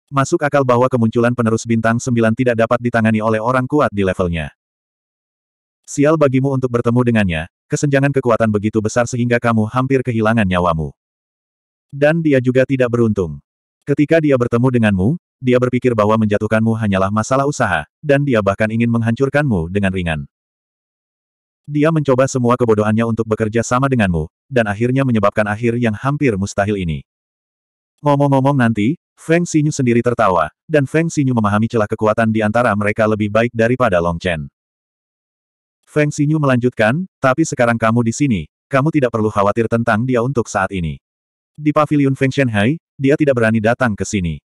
Masuk akal bahwa kemunculan penerus bintang sembilan tidak dapat ditangani oleh orang kuat di levelnya. Sial bagimu untuk bertemu dengannya, kesenjangan kekuatan begitu besar sehingga kamu hampir kehilangan nyawamu. Dan dia juga tidak beruntung. Ketika dia bertemu denganmu, dia berpikir bahwa menjatuhkanmu hanyalah masalah usaha, dan dia bahkan ingin menghancurkanmu dengan ringan. Dia mencoba semua kebodohannya untuk bekerja sama denganmu, dan akhirnya menyebabkan akhir yang hampir mustahil ini. Ngomong-ngomong nanti, Feng Xinyu sendiri tertawa, dan Feng Xinyu memahami celah kekuatan di antara mereka lebih baik daripada Long Chen. Feng Xinyu melanjutkan, tapi sekarang kamu di sini, kamu tidak perlu khawatir tentang dia untuk saat ini. Di pavilion Feng Shenhai, dia tidak berani datang ke sini.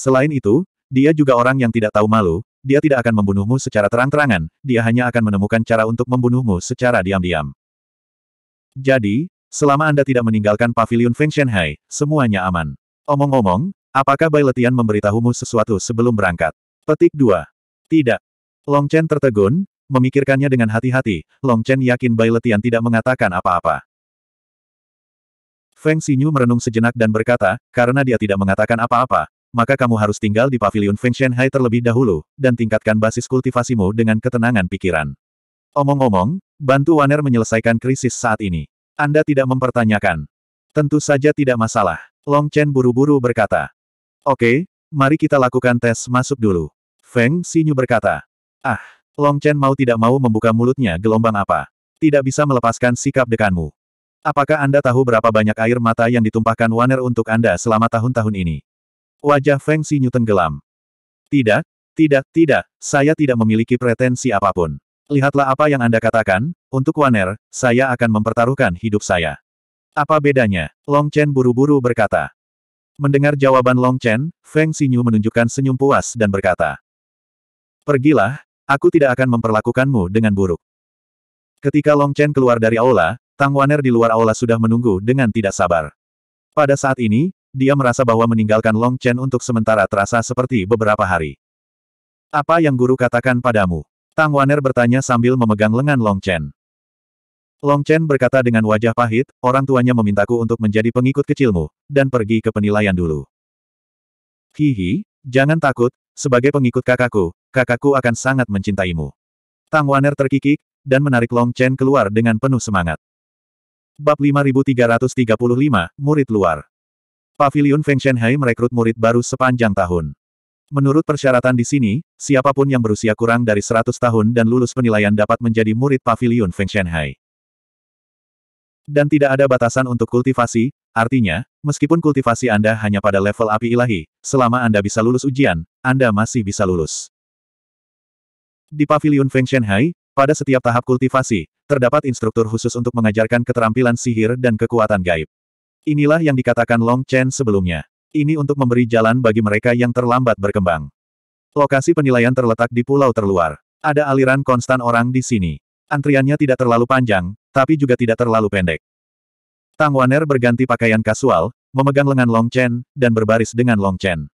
Selain itu, dia juga orang yang tidak tahu malu, dia tidak akan membunuhmu secara terang-terangan, dia hanya akan menemukan cara untuk membunuhmu secara diam-diam. Jadi, selama Anda tidak meninggalkan pavilion Feng Shenhai, semuanya aman. Omong-omong, apakah Bai Letian memberitahumu sesuatu sebelum berangkat? Petik 2. Tidak. Long Chen tertegun, memikirkannya dengan hati-hati, Long Chen yakin Bai Letian tidak mengatakan apa-apa. Feng Xinyu merenung sejenak dan berkata, karena dia tidak mengatakan apa-apa, maka kamu harus tinggal di pavilion Feng Shenhai terlebih dahulu, dan tingkatkan basis kultivasimu dengan ketenangan pikiran. Omong-omong, bantu Waner menyelesaikan krisis saat ini. Anda tidak mempertanyakan. Tentu saja tidak masalah. Long Chen buru-buru berkata. Oke, mari kita lakukan tes masuk dulu. Feng Xinyu berkata. Ah, Long Chen mau tidak mau membuka mulutnya gelombang apa. Tidak bisa melepaskan sikap dekanmu. Apakah Anda tahu berapa banyak air mata yang ditumpahkan Waner untuk Anda selama tahun-tahun ini? Wajah Feng Xinyu tenggelam. Tidak, tidak, tidak, saya tidak memiliki pretensi apapun. Lihatlah apa yang Anda katakan, untuk Waner, saya akan mempertaruhkan hidup saya. Apa bedanya? Long Chen buru-buru berkata. Mendengar jawaban Long Chen, Feng Xinyu menunjukkan senyum puas dan berkata. Pergilah, aku tidak akan memperlakukanmu dengan buruk. Ketika Long Chen keluar dari aula, Tang Waner di luar aula sudah menunggu dengan tidak sabar. Pada saat ini, dia merasa bahwa meninggalkan Long Chen untuk sementara terasa seperti beberapa hari. Apa yang guru katakan padamu? Tang Waner bertanya sambil memegang lengan Long Chen. Long Chen berkata dengan wajah pahit, orang tuanya memintaku untuk menjadi pengikut kecilmu, dan pergi ke penilaian dulu. Hihi, jangan takut, sebagai pengikut kakakku, kakakku akan sangat mencintaimu. Tang Waner terkikik, dan menarik Long Chen keluar dengan penuh semangat. Bab 5335, Murid Luar Pavilion Feng Shenhai merekrut murid baru sepanjang tahun. Menurut persyaratan di sini, siapapun yang berusia kurang dari 100 tahun dan lulus penilaian dapat menjadi murid Pavilion Feng Shenhai. Dan tidak ada batasan untuk kultivasi, artinya, meskipun kultivasi Anda hanya pada level api ilahi, selama Anda bisa lulus ujian, Anda masih bisa lulus. Di Pavilion Feng Shenhai, pada setiap tahap kultivasi, terdapat instruktur khusus untuk mengajarkan keterampilan sihir dan kekuatan gaib. Inilah yang dikatakan Long Chen sebelumnya. Ini untuk memberi jalan bagi mereka yang terlambat berkembang. Lokasi penilaian terletak di pulau terluar. Ada aliran konstan orang di sini. Antriannya tidak terlalu panjang, tapi juga tidak terlalu pendek. Tang Waner berganti pakaian kasual, memegang lengan Long Chen, dan berbaris dengan Long Chen.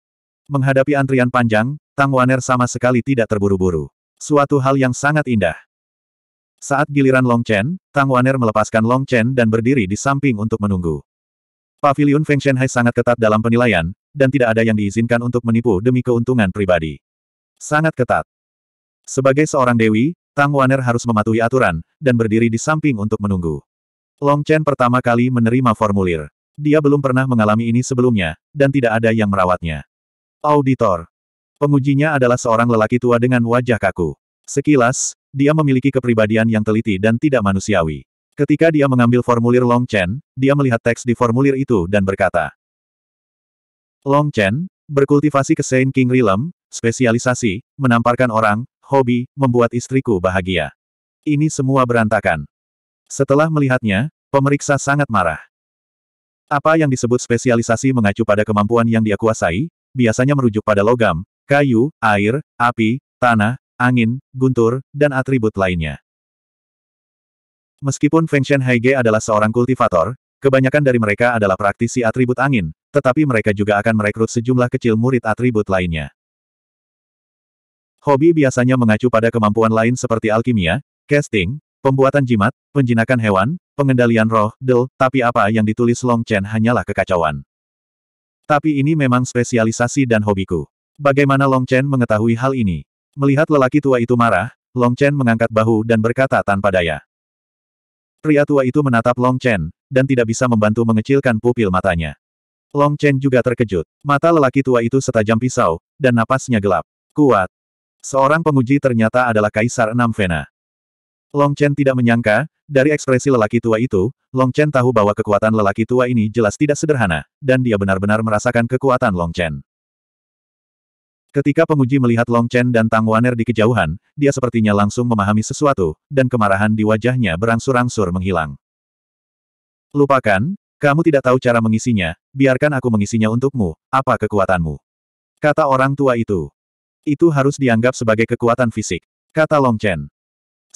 Menghadapi antrian panjang, Tang Waner sama sekali tidak terburu-buru. Suatu hal yang sangat indah. Saat giliran Long Chen, Tang Waner melepaskan Long Chen dan berdiri di samping untuk menunggu. Pavilion Feng Shenhai sangat ketat dalam penilaian, dan tidak ada yang diizinkan untuk menipu demi keuntungan pribadi. Sangat ketat. Sebagai seorang dewi, Tang Waner harus mematuhi aturan, dan berdiri di samping untuk menunggu. Long Chen pertama kali menerima formulir. Dia belum pernah mengalami ini sebelumnya, dan tidak ada yang merawatnya. Auditor. Pengujinya adalah seorang lelaki tua dengan wajah kaku. Sekilas, dia memiliki kepribadian yang teliti dan tidak manusiawi. Ketika dia mengambil formulir Long Chen, dia melihat teks di formulir itu dan berkata, Long Chen, berkultivasi ke Saint King Realm, spesialisasi, menamparkan orang, hobi, membuat istriku bahagia. Ini semua berantakan. Setelah melihatnya, pemeriksa sangat marah. Apa yang disebut spesialisasi mengacu pada kemampuan yang dia kuasai, biasanya merujuk pada logam, kayu, air, api, tanah, angin, guntur, dan atribut lainnya. Meskipun Feng Shen Haige adalah seorang kultivator, kebanyakan dari mereka adalah praktisi atribut angin, tetapi mereka juga akan merekrut sejumlah kecil murid atribut lainnya. Hobi biasanya mengacu pada kemampuan lain seperti alkimia, casting, pembuatan jimat, penjinakan hewan, pengendalian roh, del, tapi apa yang ditulis Long Chen hanyalah kekacauan. Tapi ini memang spesialisasi dan hobiku. Bagaimana Long Chen mengetahui hal ini? Melihat lelaki tua itu marah, Long Chen mengangkat bahu dan berkata tanpa daya. Pria tua itu menatap Long Chen, dan tidak bisa membantu mengecilkan pupil matanya. Long Chen juga terkejut. Mata lelaki tua itu setajam pisau, dan napasnya gelap. Kuat. Seorang penguji ternyata adalah Kaisar Enam Vena. Long Chen tidak menyangka, dari ekspresi lelaki tua itu, Long Chen tahu bahwa kekuatan lelaki tua ini jelas tidak sederhana, dan dia benar-benar merasakan kekuatan Long Chen. Ketika penguji melihat Long Chen dan Tang Waner di kejauhan, dia sepertinya langsung memahami sesuatu, dan kemarahan di wajahnya berangsur-angsur menghilang. Lupakan, kamu tidak tahu cara mengisinya, biarkan aku mengisinya untukmu, apa kekuatanmu? Kata orang tua itu. Itu harus dianggap sebagai kekuatan fisik. Kata Long Chen.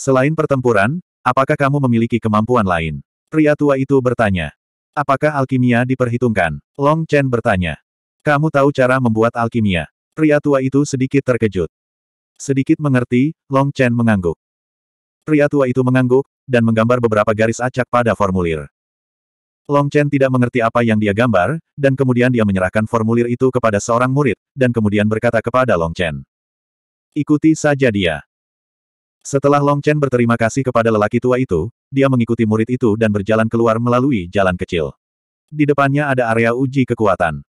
Selain pertempuran, apakah kamu memiliki kemampuan lain? Pria tua itu bertanya. Apakah alkimia diperhitungkan? Long Chen bertanya. Kamu tahu cara membuat alkimia? Pria tua itu sedikit terkejut. Sedikit mengerti, Long Chen mengangguk. Pria tua itu mengangguk, dan menggambar beberapa garis acak pada formulir. Long Chen tidak mengerti apa yang dia gambar, dan kemudian dia menyerahkan formulir itu kepada seorang murid, dan kemudian berkata kepada Long Chen. Ikuti saja dia. Setelah Long Chen berterima kasih kepada lelaki tua itu, dia mengikuti murid itu dan berjalan keluar melalui jalan kecil. Di depannya ada area uji kekuatan.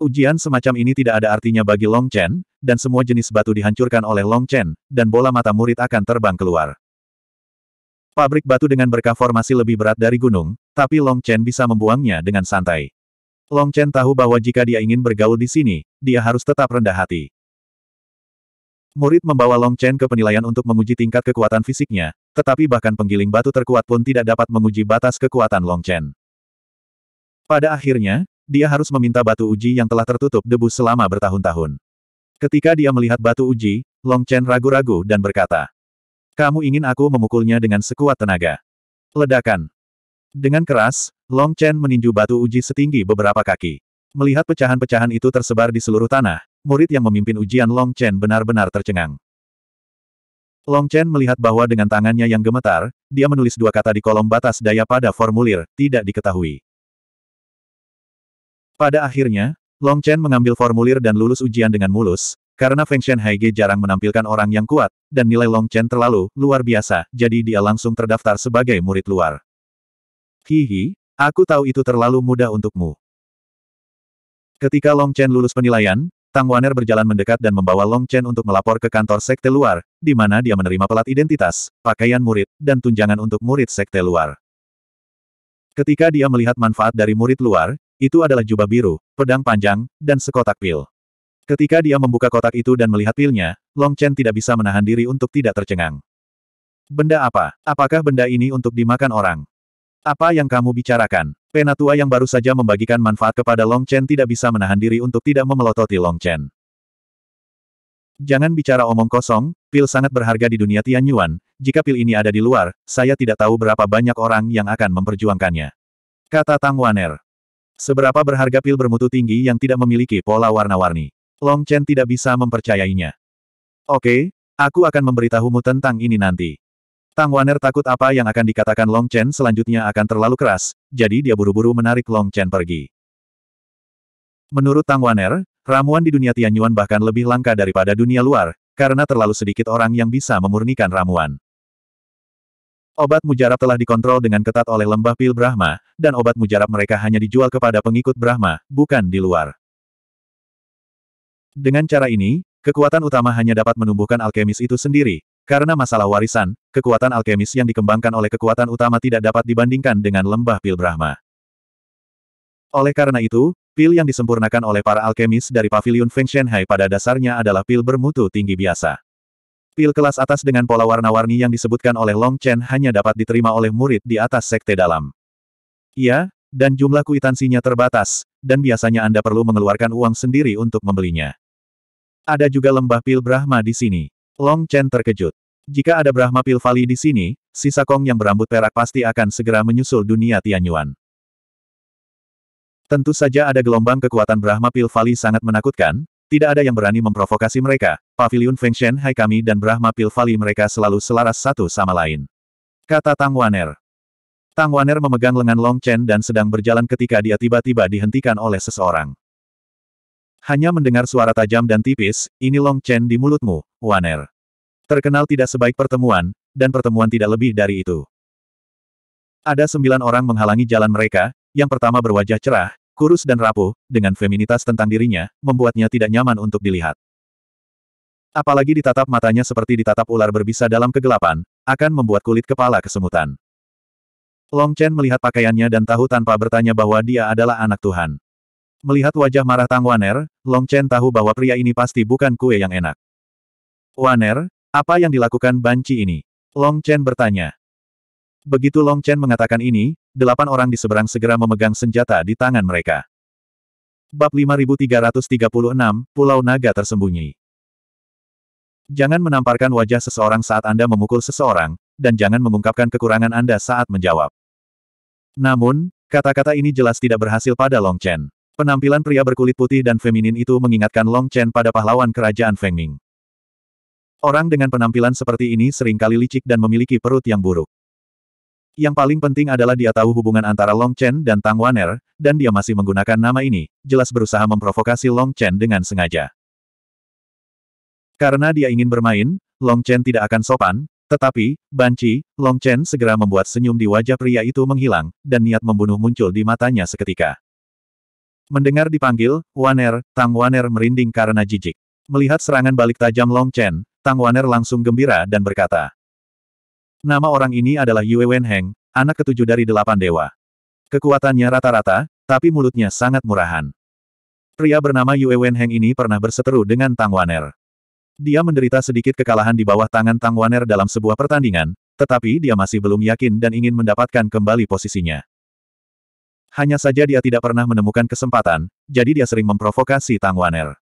Ujian semacam ini tidak ada artinya bagi Long Chen, dan semua jenis batu dihancurkan oleh Long Chen, dan bola mata murid akan terbang keluar. Pabrik batu dengan berkah formasi lebih berat dari gunung, tapi Long Chen bisa membuangnya dengan santai. Long Chen tahu bahwa jika dia ingin bergaul di sini, dia harus tetap rendah hati. Murid membawa Long Chen ke penilaian untuk menguji tingkat kekuatan fisiknya, tetapi bahkan penggiling batu terkuat pun tidak dapat menguji batas kekuatan Long Chen. Pada akhirnya, dia harus meminta batu uji yang telah tertutup debu selama bertahun-tahun. Ketika dia melihat batu uji, Long Chen ragu-ragu dan berkata, Kamu ingin aku memukulnya dengan sekuat tenaga. Ledakan. Dengan keras, Long Chen meninju batu uji setinggi beberapa kaki. Melihat pecahan-pecahan itu tersebar di seluruh tanah, murid yang memimpin ujian Long Chen benar-benar tercengang. Long Chen melihat bahwa dengan tangannya yang gemetar, dia menulis dua kata di kolom batas daya pada formulir, tidak diketahui. Pada akhirnya, Long Chen mengambil formulir dan lulus ujian dengan mulus, karena Feng Shen Haige jarang menampilkan orang yang kuat, dan nilai Long Chen terlalu luar biasa, jadi dia langsung terdaftar sebagai murid luar. Hihi, aku tahu itu terlalu mudah untukmu. Ketika Long Chen lulus penilaian, Tang Waner berjalan mendekat dan membawa Long Chen untuk melapor ke kantor sekte luar, di mana dia menerima pelat identitas, pakaian murid, dan tunjangan untuk murid sekte luar. Ketika dia melihat manfaat dari murid luar, itu adalah jubah biru, pedang panjang, dan sekotak pil. Ketika dia membuka kotak itu dan melihat pilnya, Long Chen tidak bisa menahan diri untuk tidak tercengang. Benda apa? Apakah benda ini untuk dimakan orang? Apa yang kamu bicarakan? Penatua yang baru saja membagikan manfaat kepada Long Chen tidak bisa menahan diri untuk tidak memelototi Long Chen. Jangan bicara omong kosong, pil sangat berharga di dunia Tian Yuan, jika pil ini ada di luar, saya tidak tahu berapa banyak orang yang akan memperjuangkannya. Kata Tang Waner. Seberapa berharga pil bermutu tinggi yang tidak memiliki pola warna-warni? Long Chen tidak bisa mempercayainya. Oke, aku akan memberitahumu tentang ini nanti. Tang Waner takut apa yang akan dikatakan Long Chen selanjutnya akan terlalu keras, jadi dia buru-buru menarik Long Chen pergi. Menurut Tang Waner, ramuan di dunia Tianyuan bahkan lebih langka daripada dunia luar, karena terlalu sedikit orang yang bisa memurnikan ramuan. Obat mujarab telah dikontrol dengan ketat oleh lembah pil Brahma, dan obat mujarab mereka hanya dijual kepada pengikut Brahma, bukan di luar. Dengan cara ini, kekuatan utama hanya dapat menumbuhkan alkemis itu sendiri, karena masalah warisan, kekuatan alkemis yang dikembangkan oleh kekuatan utama tidak dapat dibandingkan dengan lembah pil Brahma. Oleh karena itu, pil yang disempurnakan oleh para alkemis dari pavilion Feng Shenhai pada dasarnya adalah pil bermutu tinggi biasa. Pil kelas atas dengan pola warna-warni yang disebutkan oleh Long Chen hanya dapat diterima oleh murid di atas sekte dalam. Iya, dan jumlah kuitansinya terbatas, dan biasanya Anda perlu mengeluarkan uang sendiri untuk membelinya. Ada juga lembah pil Brahma di sini. Long Chen terkejut. Jika ada Brahma Pil Vali di sini, sisa Kong yang berambut perak pasti akan segera menyusul dunia Tianyuan. Tentu saja ada gelombang kekuatan Brahma Pil Vali sangat menakutkan, tidak ada yang berani memprovokasi mereka, Pavilion Feng Shen Hai kami dan Brahma Pil mereka selalu selaras satu sama lain. Kata Tang Waner. Tang Waner memegang lengan Long Chen dan sedang berjalan ketika dia tiba-tiba dihentikan oleh seseorang. Hanya mendengar suara tajam dan tipis, ini Long Chen di mulutmu, Waner. Terkenal tidak sebaik pertemuan, dan pertemuan tidak lebih dari itu. Ada sembilan orang menghalangi jalan mereka, yang pertama berwajah cerah, kurus dan rapuh, dengan feminitas tentang dirinya, membuatnya tidak nyaman untuk dilihat. Apalagi ditatap matanya seperti ditatap ular berbisa dalam kegelapan, akan membuat kulit kepala kesemutan. Long Chen melihat pakaiannya dan tahu tanpa bertanya bahwa dia adalah anak Tuhan. Melihat wajah marah Tang Waner, Long Chen tahu bahwa pria ini pasti bukan kue yang enak. Waner, apa yang dilakukan banci ini? Long Chen bertanya. Begitu Long Chen mengatakan ini, delapan orang di seberang segera memegang senjata di tangan mereka. Bab 5336, Pulau Naga Tersembunyi Jangan menamparkan wajah seseorang saat Anda memukul seseorang, dan jangan mengungkapkan kekurangan Anda saat menjawab. Namun, kata-kata ini jelas tidak berhasil pada Long Chen. Penampilan pria berkulit putih dan feminin itu mengingatkan Long Chen pada pahlawan kerajaan Feng Ming. Orang dengan penampilan seperti ini seringkali licik dan memiliki perut yang buruk. Yang paling penting adalah dia tahu hubungan antara Long Chen dan Tang Waner, dan dia masih menggunakan nama ini, jelas berusaha memprovokasi Long Chen dengan sengaja. Karena dia ingin bermain, Long Chen tidak akan sopan, tetapi, banci, Long Chen segera membuat senyum di wajah pria itu menghilang, dan niat membunuh muncul di matanya seketika. Mendengar dipanggil, Waner, Tang Waner merinding karena jijik. Melihat serangan balik tajam Long Chen, Tang Waner langsung gembira dan berkata, Nama orang ini adalah Yue Wenheng, anak ketujuh dari delapan dewa. Kekuatannya rata-rata, tapi mulutnya sangat murahan. Pria bernama Yue Wenheng ini pernah berseteru dengan Tang Waner. Dia menderita sedikit kekalahan di bawah tangan Tang Waner dalam sebuah pertandingan, tetapi dia masih belum yakin dan ingin mendapatkan kembali posisinya. Hanya saja dia tidak pernah menemukan kesempatan, jadi dia sering memprovokasi Tang Waner.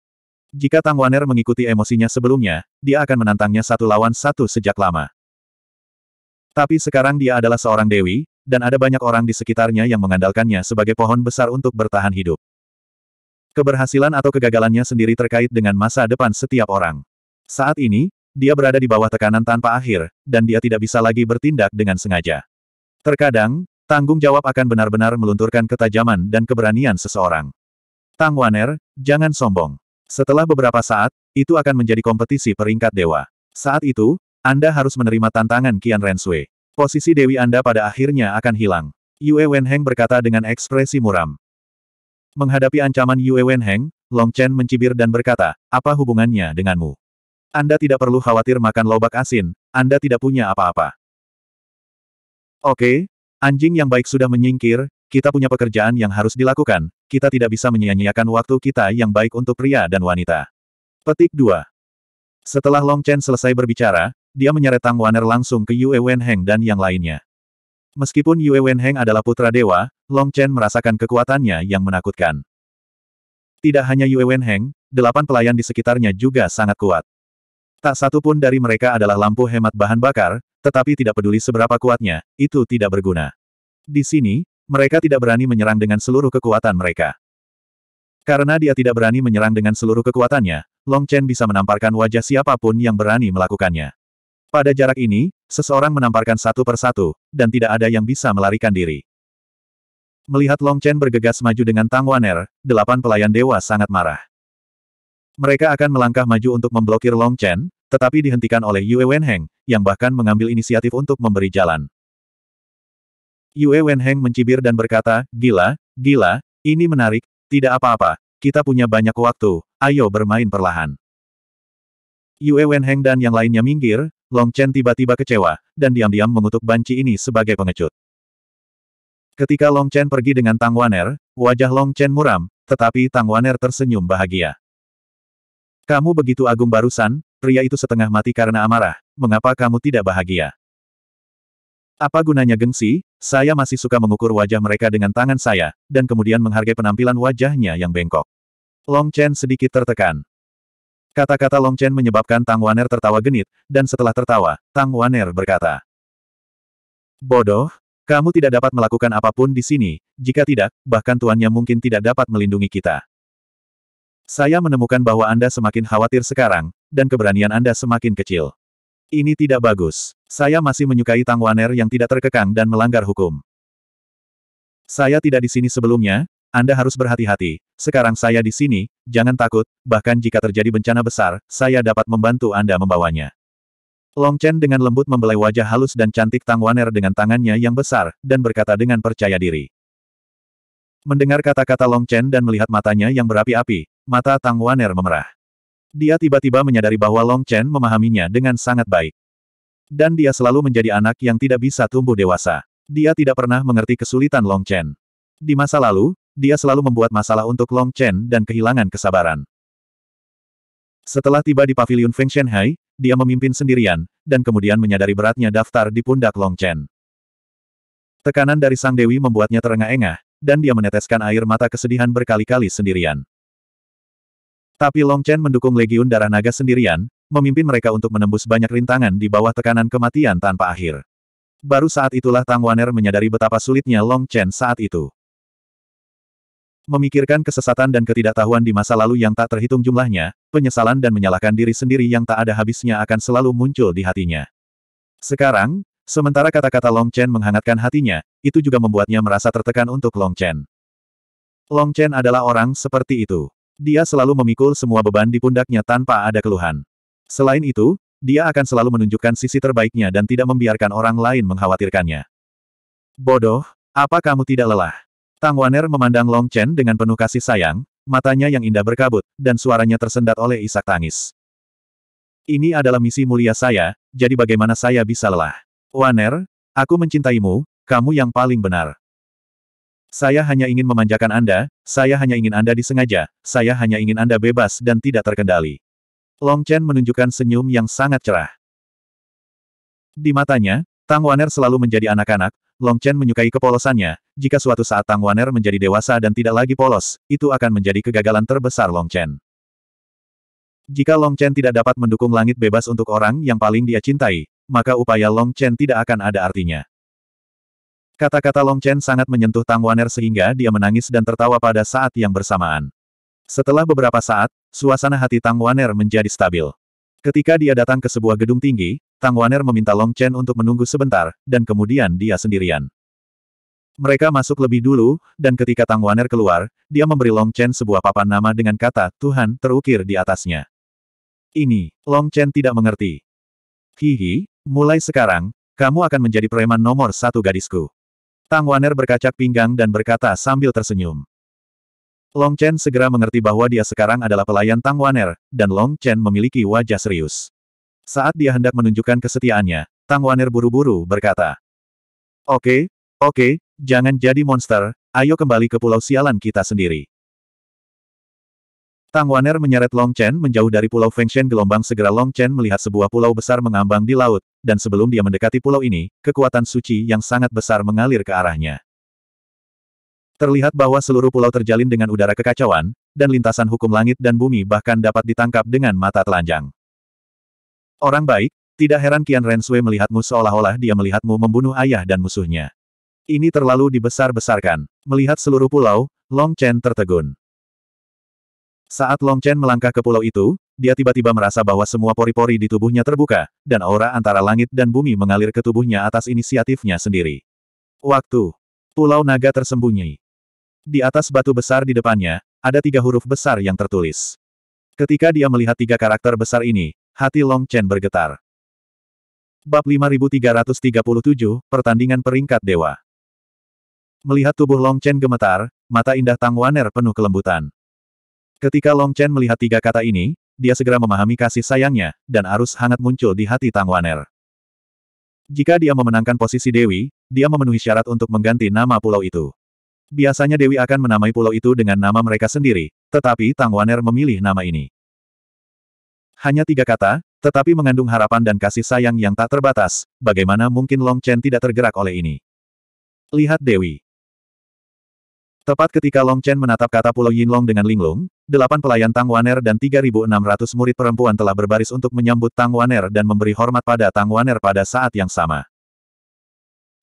Jika Tang Waner mengikuti emosinya sebelumnya, dia akan menantangnya satu lawan satu sejak lama. Tapi sekarang dia adalah seorang dewi, dan ada banyak orang di sekitarnya yang mengandalkannya sebagai pohon besar untuk bertahan hidup. Keberhasilan atau kegagalannya sendiri terkait dengan masa depan setiap orang. Saat ini, dia berada di bawah tekanan tanpa akhir, dan dia tidak bisa lagi bertindak dengan sengaja. Terkadang, tanggung jawab akan benar-benar melunturkan ketajaman dan keberanian seseorang. Tang Waner, jangan sombong. Setelah beberapa saat, itu akan menjadi kompetisi peringkat dewa. Saat itu, anda harus menerima tantangan Qian Rensui. Posisi Dewi Anda pada akhirnya akan hilang. Yue Wenheng berkata dengan ekspresi muram. Menghadapi ancaman Yue Wenheng, Long Chen mencibir dan berkata, apa hubungannya denganmu? Anda tidak perlu khawatir makan lobak asin, Anda tidak punya apa-apa. Oke, anjing yang baik sudah menyingkir, kita punya pekerjaan yang harus dilakukan, kita tidak bisa menyia-nyiakan waktu kita yang baik untuk pria dan wanita. Petik 2. Setelah Long Chen selesai berbicara, dia menyeret Tang Waner langsung ke Yue Wenheng dan yang lainnya. Meskipun Yue Wenheng adalah putra dewa, Long Chen merasakan kekuatannya yang menakutkan. Tidak hanya Yue Wenheng, delapan pelayan di sekitarnya juga sangat kuat. Tak satu pun dari mereka adalah lampu hemat bahan bakar, tetapi tidak peduli seberapa kuatnya, itu tidak berguna. Di sini, mereka tidak berani menyerang dengan seluruh kekuatan mereka. Karena dia tidak berani menyerang dengan seluruh kekuatannya, Long Chen bisa menamparkan wajah siapapun yang berani melakukannya. Pada jarak ini, seseorang menamparkan satu persatu, dan tidak ada yang bisa melarikan diri. Melihat Long Chen bergegas maju dengan Tang Waner, delapan pelayan dewa sangat marah. Mereka akan melangkah maju untuk memblokir Long Chen, tetapi dihentikan oleh Yue Wenheng, yang bahkan mengambil inisiatif untuk memberi jalan. Yue Wenheng mencibir dan berkata, Gila, gila, ini menarik, tidak apa-apa, kita punya banyak waktu, ayo bermain perlahan. Yue Wenheng dan yang lainnya minggir, Long Chen tiba-tiba kecewa, dan diam-diam mengutuk banci ini sebagai pengecut. Ketika Long Chen pergi dengan Tang Waner, wajah Long Chen muram, tetapi Tang Waner tersenyum bahagia. Kamu begitu agung barusan, pria itu setengah mati karena amarah, mengapa kamu tidak bahagia? Apa gunanya gengsi, saya masih suka mengukur wajah mereka dengan tangan saya, dan kemudian menghargai penampilan wajahnya yang bengkok. Long Chen sedikit tertekan. Kata-kata Long Chen menyebabkan Tang Waner tertawa genit, dan setelah tertawa, Tang Waner berkata, Bodoh, kamu tidak dapat melakukan apapun di sini, jika tidak, bahkan tuannya mungkin tidak dapat melindungi kita. Saya menemukan bahwa Anda semakin khawatir sekarang, dan keberanian Anda semakin kecil. Ini tidak bagus. Saya masih menyukai Tang Waner yang tidak terkekang dan melanggar hukum. Saya tidak di sini sebelumnya, anda harus berhati-hati. Sekarang saya di sini, jangan takut, bahkan jika terjadi bencana besar, saya dapat membantu Anda membawanya. Long Chen dengan lembut membelai wajah halus dan cantik Tang Waner dengan tangannya yang besar, dan berkata dengan percaya diri. Mendengar kata-kata Long Chen dan melihat matanya yang berapi-api, mata Tang Waner memerah. Dia tiba-tiba menyadari bahwa Long Chen memahaminya dengan sangat baik. Dan dia selalu menjadi anak yang tidak bisa tumbuh dewasa. Dia tidak pernah mengerti kesulitan Long Chen. Di masa lalu, dia selalu membuat masalah untuk Long Chen dan kehilangan kesabaran. Setelah tiba di Paviliun Feng Shenhai, dia memimpin sendirian, dan kemudian menyadari beratnya daftar di pundak Long Chen. Tekanan dari Sang Dewi membuatnya terengah-engah, dan dia meneteskan air mata kesedihan berkali-kali sendirian. Tapi Long Chen mendukung Legiun Darah Naga sendirian, memimpin mereka untuk menembus banyak rintangan di bawah tekanan kematian tanpa akhir. Baru saat itulah Tang Waner menyadari betapa sulitnya Long Chen saat itu. Memikirkan kesesatan dan ketidaktahuan di masa lalu yang tak terhitung jumlahnya, penyesalan dan menyalahkan diri sendiri yang tak ada habisnya akan selalu muncul di hatinya. Sekarang, sementara kata-kata Long Chen menghangatkan hatinya, itu juga membuatnya merasa tertekan untuk Long Chen. Long Chen adalah orang seperti itu. Dia selalu memikul semua beban di pundaknya tanpa ada keluhan. Selain itu, dia akan selalu menunjukkan sisi terbaiknya dan tidak membiarkan orang lain mengkhawatirkannya. Bodoh, apa kamu tidak lelah? Tang Waner memandang Long Chen dengan penuh kasih sayang, matanya yang indah berkabut, dan suaranya tersendat oleh isak tangis. Ini adalah misi mulia saya, jadi bagaimana saya bisa lelah? Waner, aku mencintaimu, kamu yang paling benar. Saya hanya ingin memanjakan Anda, saya hanya ingin Anda disengaja, saya hanya ingin Anda bebas dan tidak terkendali. Long Chen menunjukkan senyum yang sangat cerah. Di matanya, Tang Waner selalu menjadi anak-anak, Long Chen menyukai kepolosannya, jika suatu saat Tang Waner menjadi dewasa dan tidak lagi polos, itu akan menjadi kegagalan terbesar Long Chen. Jika Long Chen tidak dapat mendukung langit bebas untuk orang yang paling dia cintai, maka upaya Long Chen tidak akan ada artinya. Kata-kata Long Chen sangat menyentuh Tang Waner sehingga dia menangis dan tertawa pada saat yang bersamaan. Setelah beberapa saat, suasana hati Tang Waner menjadi stabil. Ketika dia datang ke sebuah gedung tinggi, Tang Waner meminta Long Chen untuk menunggu sebentar, dan kemudian dia sendirian. Mereka masuk lebih dulu, dan ketika Tang Waner keluar, dia memberi Long Chen sebuah papan nama dengan kata, Tuhan, terukir di atasnya. Ini, Long Chen tidak mengerti. Hihi, mulai sekarang, kamu akan menjadi preman nomor satu gadisku. Tang Waner berkacak pinggang dan berkata sambil tersenyum. Long Chen segera mengerti bahwa dia sekarang adalah pelayan Tang Waner, dan Long Chen memiliki wajah serius. Saat dia hendak menunjukkan kesetiaannya, Tang Wanir buru-buru berkata. Oke, oke, jangan jadi monster, ayo kembali ke pulau sialan kita sendiri. Tang Waner menyeret Long Chen menjauh dari Pulau Shen gelombang segera Long Chen melihat sebuah pulau besar mengambang di laut, dan sebelum dia mendekati pulau ini, kekuatan suci yang sangat besar mengalir ke arahnya. Terlihat bahwa seluruh pulau terjalin dengan udara kekacauan, dan lintasan hukum langit dan bumi bahkan dapat ditangkap dengan mata telanjang. Orang baik, tidak heran Kian Ren Sui melihatmu seolah-olah dia melihatmu membunuh ayah dan musuhnya. Ini terlalu dibesar-besarkan. Melihat seluruh pulau, Long Chen tertegun. Saat Long Chen melangkah ke pulau itu, dia tiba-tiba merasa bahwa semua pori-pori di tubuhnya terbuka, dan aura antara langit dan bumi mengalir ke tubuhnya atas inisiatifnya sendiri. Waktu. Pulau Naga tersembunyi. Di atas batu besar di depannya, ada tiga huruf besar yang tertulis. Ketika dia melihat tiga karakter besar ini, Hati Long Chen bergetar. Bab 5337, Pertandingan Peringkat Dewa Melihat tubuh Long Chen gemetar, mata indah Tang Waner penuh kelembutan. Ketika Long Chen melihat tiga kata ini, dia segera memahami kasih sayangnya, dan arus hangat muncul di hati Tang Waner. Jika dia memenangkan posisi Dewi, dia memenuhi syarat untuk mengganti nama pulau itu. Biasanya Dewi akan menamai pulau itu dengan nama mereka sendiri, tetapi Tang Waner memilih nama ini. Hanya tiga kata, tetapi mengandung harapan dan kasih sayang yang tak terbatas, bagaimana mungkin Long Chen tidak tergerak oleh ini? Lihat Dewi. Tepat ketika Long Chen menatap kata Pulau Yinlong dengan linglung, delapan pelayan Tang Waner dan 3.600 murid perempuan telah berbaris untuk menyambut Tang Waner dan memberi hormat pada Tang Waner pada saat yang sama.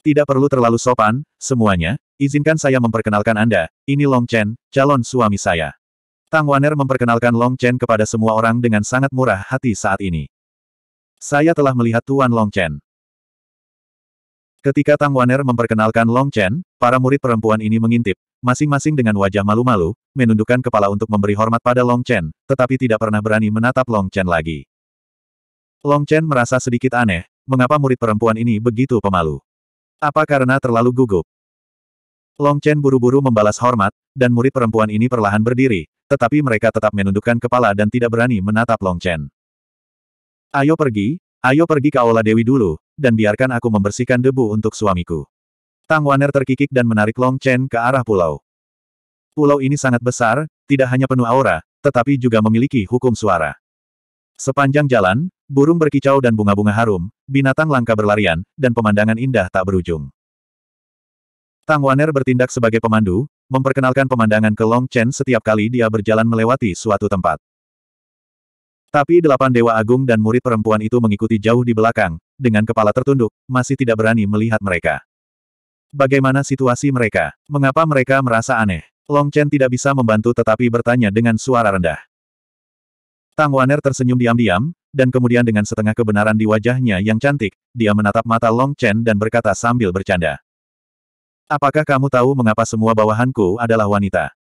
Tidak perlu terlalu sopan, semuanya, izinkan saya memperkenalkan Anda, ini Long Chen, calon suami saya. Tang Waner memperkenalkan Long Chen kepada semua orang dengan sangat murah hati saat ini. Saya telah melihat Tuan Long Chen. Ketika Tang Waner memperkenalkan Long Chen, para murid perempuan ini mengintip, masing-masing dengan wajah malu-malu, menundukkan kepala untuk memberi hormat pada Long Chen, tetapi tidak pernah berani menatap Long Chen lagi. Long Chen merasa sedikit aneh, mengapa murid perempuan ini begitu pemalu. Apa karena terlalu gugup? Long Chen buru-buru membalas hormat, dan murid perempuan ini perlahan berdiri, tetapi mereka tetap menundukkan kepala dan tidak berani menatap Long Chen. Ayo pergi, ayo pergi ke Aula Dewi dulu, dan biarkan aku membersihkan debu untuk suamiku. Tang Waner terkikik dan menarik Long Chen ke arah pulau. Pulau ini sangat besar, tidak hanya penuh aura, tetapi juga memiliki hukum suara. Sepanjang jalan, burung berkicau dan bunga-bunga harum, binatang langka berlarian, dan pemandangan indah tak berujung. Tang Waner bertindak sebagai pemandu, memperkenalkan pemandangan ke Long Chen setiap kali dia berjalan melewati suatu tempat. Tapi delapan dewa agung dan murid perempuan itu mengikuti jauh di belakang, dengan kepala tertunduk, masih tidak berani melihat mereka. Bagaimana situasi mereka? Mengapa mereka merasa aneh? Long Chen tidak bisa membantu tetapi bertanya dengan suara rendah. Tang Waner tersenyum diam-diam, dan kemudian dengan setengah kebenaran di wajahnya yang cantik, dia menatap mata Long Chen dan berkata sambil bercanda. Apakah kamu tahu mengapa semua bawahanku adalah wanita?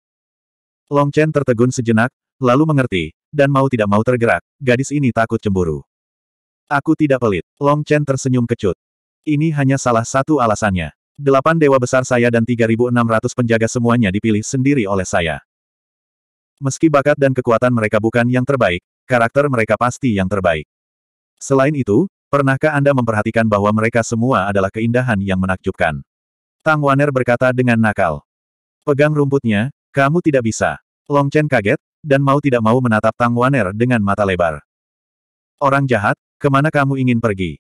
Long Chen tertegun sejenak, lalu mengerti, dan mau tidak mau tergerak, gadis ini takut cemburu. Aku tidak pelit. Long Chen tersenyum kecut. Ini hanya salah satu alasannya. Delapan dewa besar saya dan 3.600 penjaga semuanya dipilih sendiri oleh saya. Meski bakat dan kekuatan mereka bukan yang terbaik, karakter mereka pasti yang terbaik. Selain itu, pernahkah Anda memperhatikan bahwa mereka semua adalah keindahan yang menakjubkan? Tang Waner berkata dengan nakal. Pegang rumputnya, kamu tidak bisa. Long Chen kaget, dan mau tidak mau menatap Tang Waner dengan mata lebar. Orang jahat, kemana kamu ingin pergi?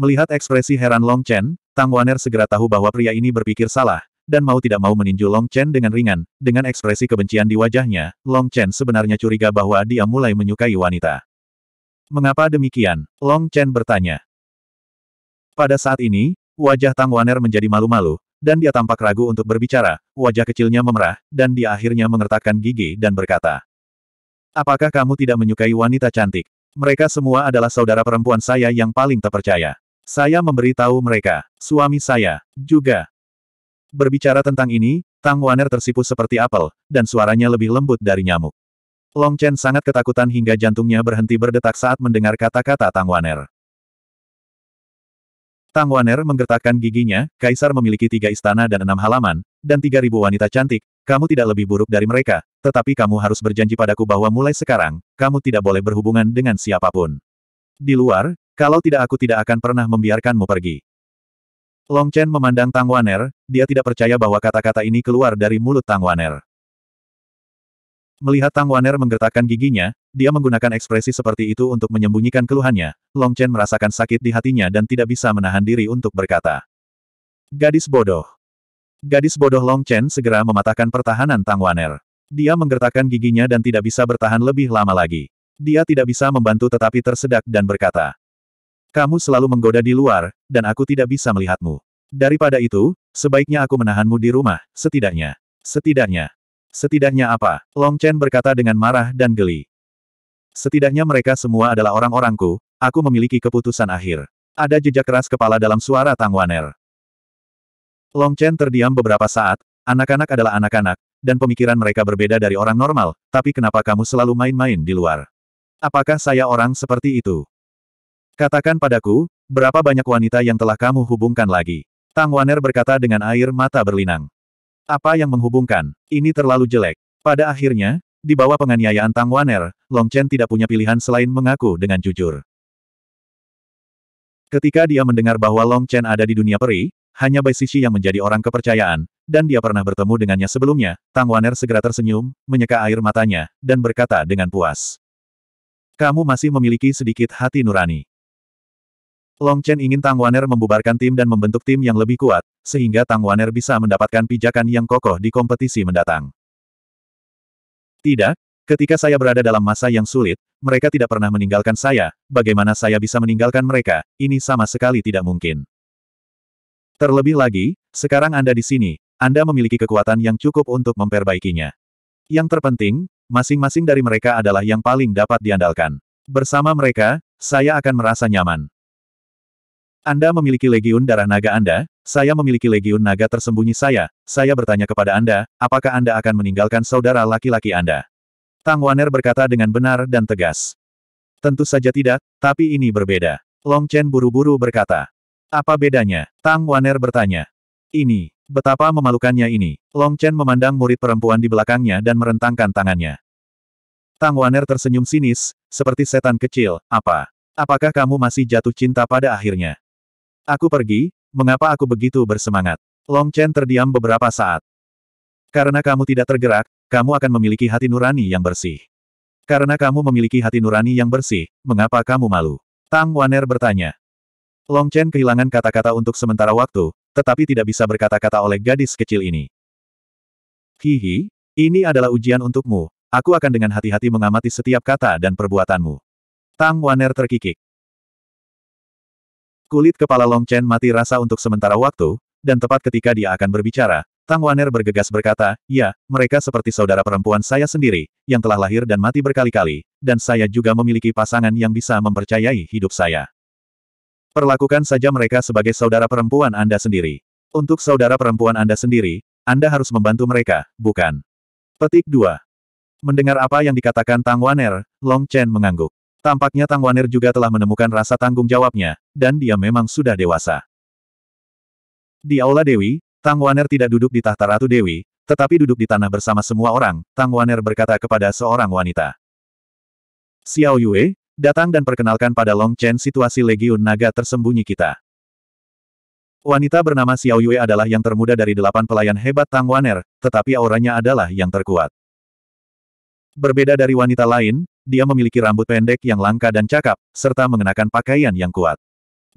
Melihat ekspresi heran Long Chen, Tang Waner segera tahu bahwa pria ini berpikir salah, dan mau tidak mau meninju Long Chen dengan ringan, dengan ekspresi kebencian di wajahnya, Long Chen sebenarnya curiga bahwa dia mulai menyukai wanita. Mengapa demikian? Long Chen bertanya. Pada saat ini, Wajah Tang Waner menjadi malu-malu, dan dia tampak ragu untuk berbicara, wajah kecilnya memerah, dan dia akhirnya mengertakkan gigi dan berkata, Apakah kamu tidak menyukai wanita cantik? Mereka semua adalah saudara perempuan saya yang paling terpercaya. Saya memberitahu mereka, suami saya, juga. Berbicara tentang ini, Tang Waner tersipu seperti apel, dan suaranya lebih lembut dari nyamuk. Long Chen sangat ketakutan hingga jantungnya berhenti berdetak saat mendengar kata-kata Tang Waner. Tang Waner menggertakkan giginya, Kaisar memiliki tiga istana dan enam halaman, dan tiga ribu wanita cantik, kamu tidak lebih buruk dari mereka, tetapi kamu harus berjanji padaku bahwa mulai sekarang, kamu tidak boleh berhubungan dengan siapapun. Di luar, kalau tidak aku tidak akan pernah membiarkanmu pergi. Long Chen memandang Tang Waner, dia tidak percaya bahwa kata-kata ini keluar dari mulut Tang Waner. Melihat Tang Waner menggertakkan giginya, dia menggunakan ekspresi seperti itu untuk menyembunyikan keluhannya. Long Chen merasakan sakit di hatinya dan tidak bisa menahan diri untuk berkata. Gadis bodoh. Gadis bodoh Long Chen segera mematahkan pertahanan Tang Waner. Dia menggertakkan giginya dan tidak bisa bertahan lebih lama lagi. Dia tidak bisa membantu tetapi tersedak dan berkata. Kamu selalu menggoda di luar, dan aku tidak bisa melihatmu. Daripada itu, sebaiknya aku menahanmu di rumah, setidaknya. Setidaknya. Setidaknya apa? Long Chen berkata dengan marah dan geli. Setidaknya mereka semua adalah orang-orangku, aku memiliki keputusan akhir. Ada jejak keras kepala dalam suara Tang Waner. Long Chen terdiam beberapa saat, anak-anak adalah anak-anak, dan pemikiran mereka berbeda dari orang normal, tapi kenapa kamu selalu main-main di luar? Apakah saya orang seperti itu? Katakan padaku, berapa banyak wanita yang telah kamu hubungkan lagi? Tang Waner berkata dengan air mata berlinang. Apa yang menghubungkan? Ini terlalu jelek. Pada akhirnya, di bawah penganiayaan Tang Waner, Long Chen tidak punya pilihan selain mengaku dengan jujur. Ketika dia mendengar bahwa Long Chen ada di dunia peri, hanya Bai Sisi yang menjadi orang kepercayaan, dan dia pernah bertemu dengannya sebelumnya, Tang Waner segera tersenyum, menyeka air matanya, dan berkata dengan puas. Kamu masih memiliki sedikit hati nurani. Long Chen ingin Tang Waner membubarkan tim dan membentuk tim yang lebih kuat, sehingga Tang Waner bisa mendapatkan pijakan yang kokoh di kompetisi mendatang. Tidak, ketika saya berada dalam masa yang sulit, mereka tidak pernah meninggalkan saya, bagaimana saya bisa meninggalkan mereka, ini sama sekali tidak mungkin. Terlebih lagi, sekarang Anda di sini, Anda memiliki kekuatan yang cukup untuk memperbaikinya. Yang terpenting, masing-masing dari mereka adalah yang paling dapat diandalkan. Bersama mereka, saya akan merasa nyaman. Anda memiliki legiun darah naga Anda, saya memiliki legiun naga tersembunyi saya, saya bertanya kepada Anda, apakah Anda akan meninggalkan saudara laki-laki Anda? Tang Waner berkata dengan benar dan tegas. Tentu saja tidak, tapi ini berbeda. Long Chen buru-buru berkata. Apa bedanya? Tang Waner bertanya. Ini, betapa memalukannya ini. Long Chen memandang murid perempuan di belakangnya dan merentangkan tangannya. Tang Waner tersenyum sinis, seperti setan kecil, apa? Apakah kamu masih jatuh cinta pada akhirnya? Aku pergi, Mengapa aku begitu bersemangat? Long Chen terdiam beberapa saat. Karena kamu tidak tergerak, kamu akan memiliki hati nurani yang bersih. Karena kamu memiliki hati nurani yang bersih, mengapa kamu malu? Tang Waner bertanya. Long Chen kehilangan kata-kata untuk sementara waktu, tetapi tidak bisa berkata-kata oleh gadis kecil ini. Hihi, ini adalah ujian untukmu, aku akan dengan hati-hati mengamati setiap kata dan perbuatanmu. Tang Waner terkikik. Kulit kepala Long Chen mati rasa untuk sementara waktu, dan tepat ketika dia akan berbicara, Tang Waner bergegas berkata, ya, mereka seperti saudara perempuan saya sendiri, yang telah lahir dan mati berkali-kali, dan saya juga memiliki pasangan yang bisa mempercayai hidup saya. Perlakukan saja mereka sebagai saudara perempuan Anda sendiri. Untuk saudara perempuan Anda sendiri, Anda harus membantu mereka, bukan? Petik 2. Mendengar apa yang dikatakan Tang Waner, Long Chen mengangguk. Tampaknya Tang Waner juga telah menemukan rasa tanggung jawabnya, dan dia memang sudah dewasa. Di Aula Dewi, Tang Waner tidak duduk di tahta Ratu Dewi, tetapi duduk di tanah bersama semua orang, Tang Waner berkata kepada seorang wanita. Xiao Yue, datang dan perkenalkan pada Long Chen situasi Legiun Naga tersembunyi kita. Wanita bernama Xiao Yue adalah yang termuda dari delapan pelayan hebat Tang Waner, tetapi auranya adalah yang terkuat. Berbeda dari wanita lain, dia memiliki rambut pendek yang langka dan cakap, serta mengenakan pakaian yang kuat.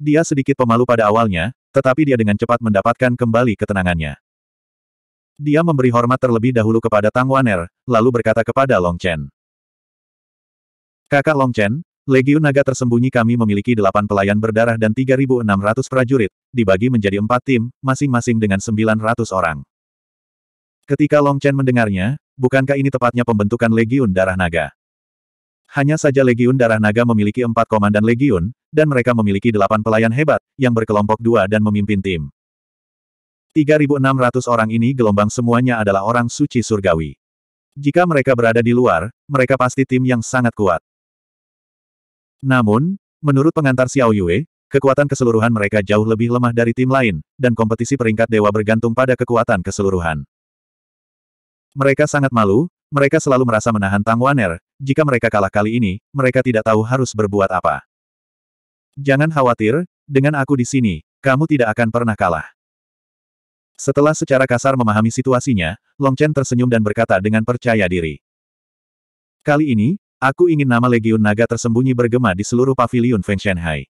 Dia sedikit pemalu pada awalnya, tetapi dia dengan cepat mendapatkan kembali ketenangannya. Dia memberi hormat terlebih dahulu kepada Tang Waner, lalu berkata kepada Long Chen. Kakak Long Chen, Legiun Naga tersembunyi kami memiliki delapan pelayan berdarah dan 3.600 prajurit, dibagi menjadi empat tim, masing-masing dengan 900 orang. Ketika Long Chen mendengarnya, bukankah ini tepatnya pembentukan Legiun Darah Naga? Hanya saja Legiun Darah Naga memiliki empat komandan Legiun, dan mereka memiliki delapan pelayan hebat, yang berkelompok dua dan memimpin tim. 3.600 orang ini gelombang semuanya adalah orang suci surgawi. Jika mereka berada di luar, mereka pasti tim yang sangat kuat. Namun, menurut pengantar Xiao Yue, kekuatan keseluruhan mereka jauh lebih lemah dari tim lain, dan kompetisi peringkat dewa bergantung pada kekuatan keseluruhan. Mereka sangat malu, mereka selalu merasa menahan Tang Waner, jika mereka kalah kali ini, mereka tidak tahu harus berbuat apa. Jangan khawatir, dengan aku di sini, kamu tidak akan pernah kalah. Setelah secara kasar memahami situasinya, Long Chen tersenyum dan berkata dengan percaya diri. Kali ini, aku ingin nama Legiun Naga tersembunyi bergema di seluruh pavilion Feng Shanghai.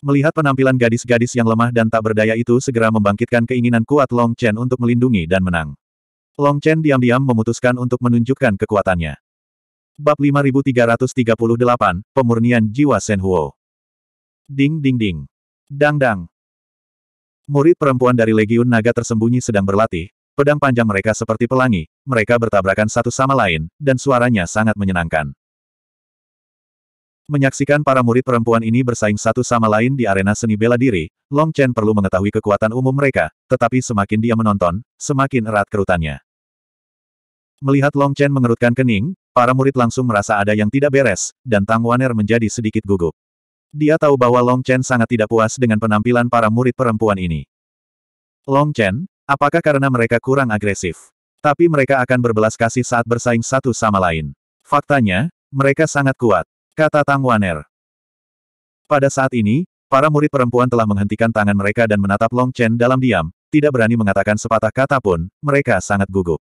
Melihat penampilan gadis-gadis yang lemah dan tak berdaya itu segera membangkitkan keinginan kuat Long Chen untuk melindungi dan menang. Long Chen diam-diam memutuskan untuk menunjukkan kekuatannya. Bab 5338, Pemurnian Jiwa Senhuo. Ding ding ding. Dang dang. Murid perempuan dari Legiun Naga tersembunyi sedang berlatih, pedang panjang mereka seperti pelangi, mereka bertabrakan satu sama lain, dan suaranya sangat menyenangkan. Menyaksikan para murid perempuan ini bersaing satu sama lain di arena seni bela diri, Long Chen perlu mengetahui kekuatan umum mereka, tetapi semakin dia menonton, semakin erat kerutannya. Melihat Long Chen mengerutkan kening, para murid langsung merasa ada yang tidak beres, dan Tang Waner menjadi sedikit gugup. Dia tahu bahwa Long Chen sangat tidak puas dengan penampilan para murid perempuan ini. Long Chen, apakah karena mereka kurang agresif? Tapi mereka akan berbelas kasih saat bersaing satu sama lain. Faktanya, mereka sangat kuat, kata Tang Waner. Pada saat ini, para murid perempuan telah menghentikan tangan mereka dan menatap Long Chen dalam diam, tidak berani mengatakan sepatah kata pun, mereka sangat gugup.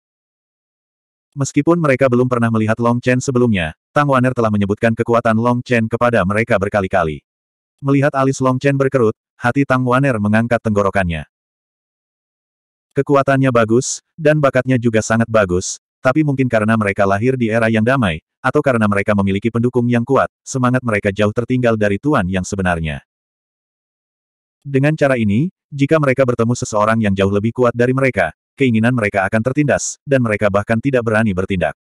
Meskipun mereka belum pernah melihat Long Chen sebelumnya, Tang Waner telah menyebutkan kekuatan Long Chen kepada mereka berkali-kali. Melihat alis Long Chen berkerut, hati Tang Waner mengangkat tenggorokannya. Kekuatannya bagus, dan bakatnya juga sangat bagus, tapi mungkin karena mereka lahir di era yang damai, atau karena mereka memiliki pendukung yang kuat, semangat mereka jauh tertinggal dari Tuan yang sebenarnya. Dengan cara ini, jika mereka bertemu seseorang yang jauh lebih kuat dari mereka, keinginan mereka akan tertindas, dan mereka bahkan tidak berani bertindak.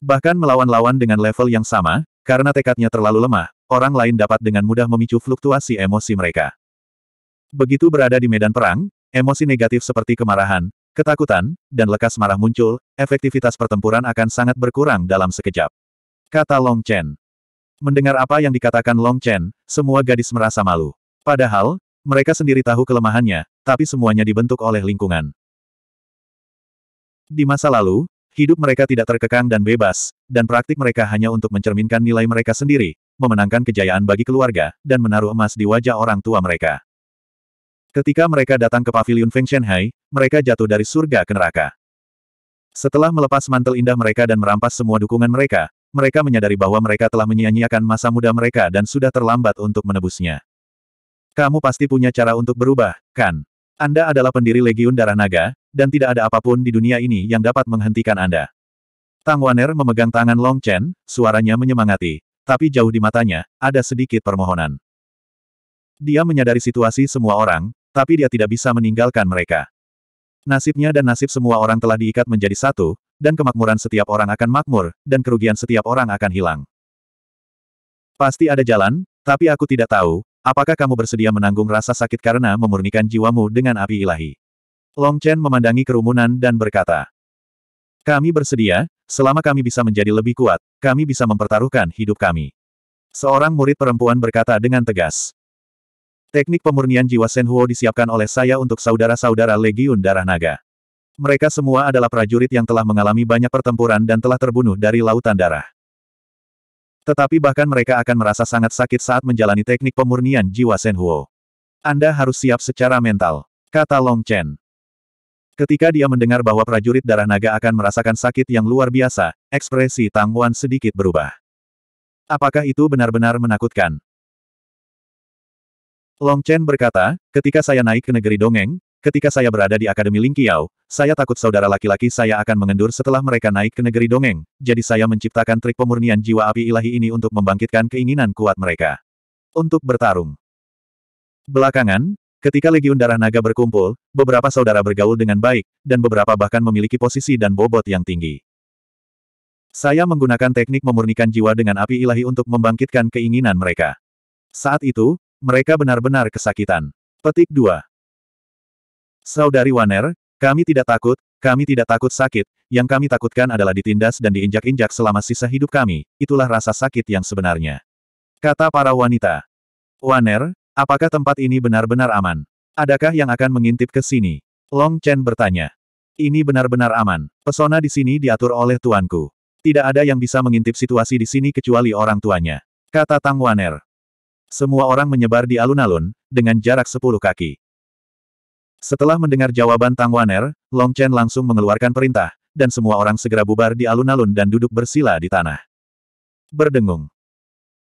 Bahkan melawan lawan dengan level yang sama, karena tekadnya terlalu lemah, orang lain dapat dengan mudah memicu fluktuasi emosi mereka. Begitu berada di medan perang, emosi negatif seperti kemarahan, ketakutan, dan lekas marah muncul, efektivitas pertempuran akan sangat berkurang dalam sekejap. Kata Long Chen. Mendengar apa yang dikatakan Long Chen, semua gadis merasa malu. Padahal, mereka sendiri tahu kelemahannya, tapi semuanya dibentuk oleh lingkungan. Di masa lalu, hidup mereka tidak terkekang dan bebas, dan praktik mereka hanya untuk mencerminkan nilai mereka sendiri, memenangkan kejayaan bagi keluarga, dan menaruh emas di wajah orang tua mereka. Ketika mereka datang ke pavilion Feng Shenhai, mereka jatuh dari surga ke neraka. Setelah melepas mantel indah mereka dan merampas semua dukungan mereka, mereka menyadari bahwa mereka telah menyia-nyiakan masa muda mereka dan sudah terlambat untuk menebusnya. Kamu pasti punya cara untuk berubah, kan? Anda adalah pendiri Legiun Darah Naga, dan tidak ada apapun di dunia ini yang dapat menghentikan Anda. Tang Waner memegang tangan Long Chen, suaranya menyemangati. Tapi jauh di matanya, ada sedikit permohonan. Dia menyadari situasi semua orang, tapi dia tidak bisa meninggalkan mereka. Nasibnya dan nasib semua orang telah diikat menjadi satu, dan kemakmuran setiap orang akan makmur, dan kerugian setiap orang akan hilang. Pasti ada jalan, tapi aku tidak tahu, Apakah kamu bersedia menanggung rasa sakit karena memurnikan jiwamu dengan api ilahi? Long Chen memandangi kerumunan dan berkata, Kami bersedia, selama kami bisa menjadi lebih kuat, kami bisa mempertaruhkan hidup kami. Seorang murid perempuan berkata dengan tegas, Teknik pemurnian jiwa Senhuo disiapkan oleh saya untuk saudara-saudara Legiun Darah Naga. Mereka semua adalah prajurit yang telah mengalami banyak pertempuran dan telah terbunuh dari Lautan Darah. Tetapi bahkan mereka akan merasa sangat sakit saat menjalani teknik pemurnian jiwa Senhuo. Anda harus siap secara mental, kata Long Chen. Ketika dia mendengar bahwa prajurit darah naga akan merasakan sakit yang luar biasa, ekspresi Tang Wan sedikit berubah. Apakah itu benar-benar menakutkan? Long Chen berkata, ketika saya naik ke negeri dongeng, Ketika saya berada di Akademi Lingqiao, saya takut saudara laki-laki saya akan mengendur setelah mereka naik ke negeri dongeng, jadi saya menciptakan trik pemurnian jiwa api ilahi ini untuk membangkitkan keinginan kuat mereka. Untuk bertarung. Belakangan, ketika Legiun Darah Naga berkumpul, beberapa saudara bergaul dengan baik, dan beberapa bahkan memiliki posisi dan bobot yang tinggi. Saya menggunakan teknik memurnikan jiwa dengan api ilahi untuk membangkitkan keinginan mereka. Saat itu, mereka benar-benar kesakitan. Petik 2. Saudari Waner, kami tidak takut, kami tidak takut sakit, yang kami takutkan adalah ditindas dan diinjak-injak selama sisa hidup kami, itulah rasa sakit yang sebenarnya. Kata para wanita. Waner, apakah tempat ini benar-benar aman? Adakah yang akan mengintip ke sini? Long Chen bertanya. Ini benar-benar aman. Pesona di sini diatur oleh tuanku. Tidak ada yang bisa mengintip situasi di sini kecuali orang tuanya. Kata Tang Waner. Semua orang menyebar di alun-alun, dengan jarak 10 kaki. Setelah mendengar jawaban Tang Waner, Long Chen langsung mengeluarkan perintah, dan semua orang segera bubar di alun-alun dan duduk bersila di tanah. Berdengung.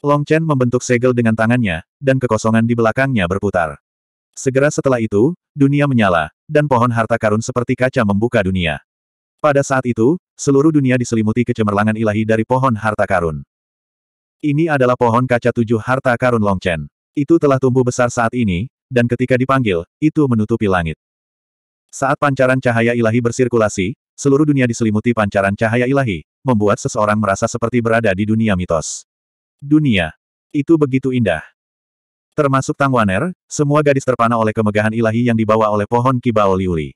Long Chen membentuk segel dengan tangannya, dan kekosongan di belakangnya berputar. Segera setelah itu, dunia menyala, dan pohon harta karun seperti kaca membuka dunia. Pada saat itu, seluruh dunia diselimuti kecemerlangan ilahi dari pohon harta karun. Ini adalah pohon kaca tujuh harta karun Long Chen. Itu telah tumbuh besar saat ini, dan ketika dipanggil, itu menutupi langit. Saat pancaran cahaya ilahi bersirkulasi, seluruh dunia diselimuti pancaran cahaya ilahi, membuat seseorang merasa seperti berada di dunia mitos. Dunia. Itu begitu indah. Termasuk Tang Waner, semua gadis terpana oleh kemegahan ilahi yang dibawa oleh pohon Kibao Liuli.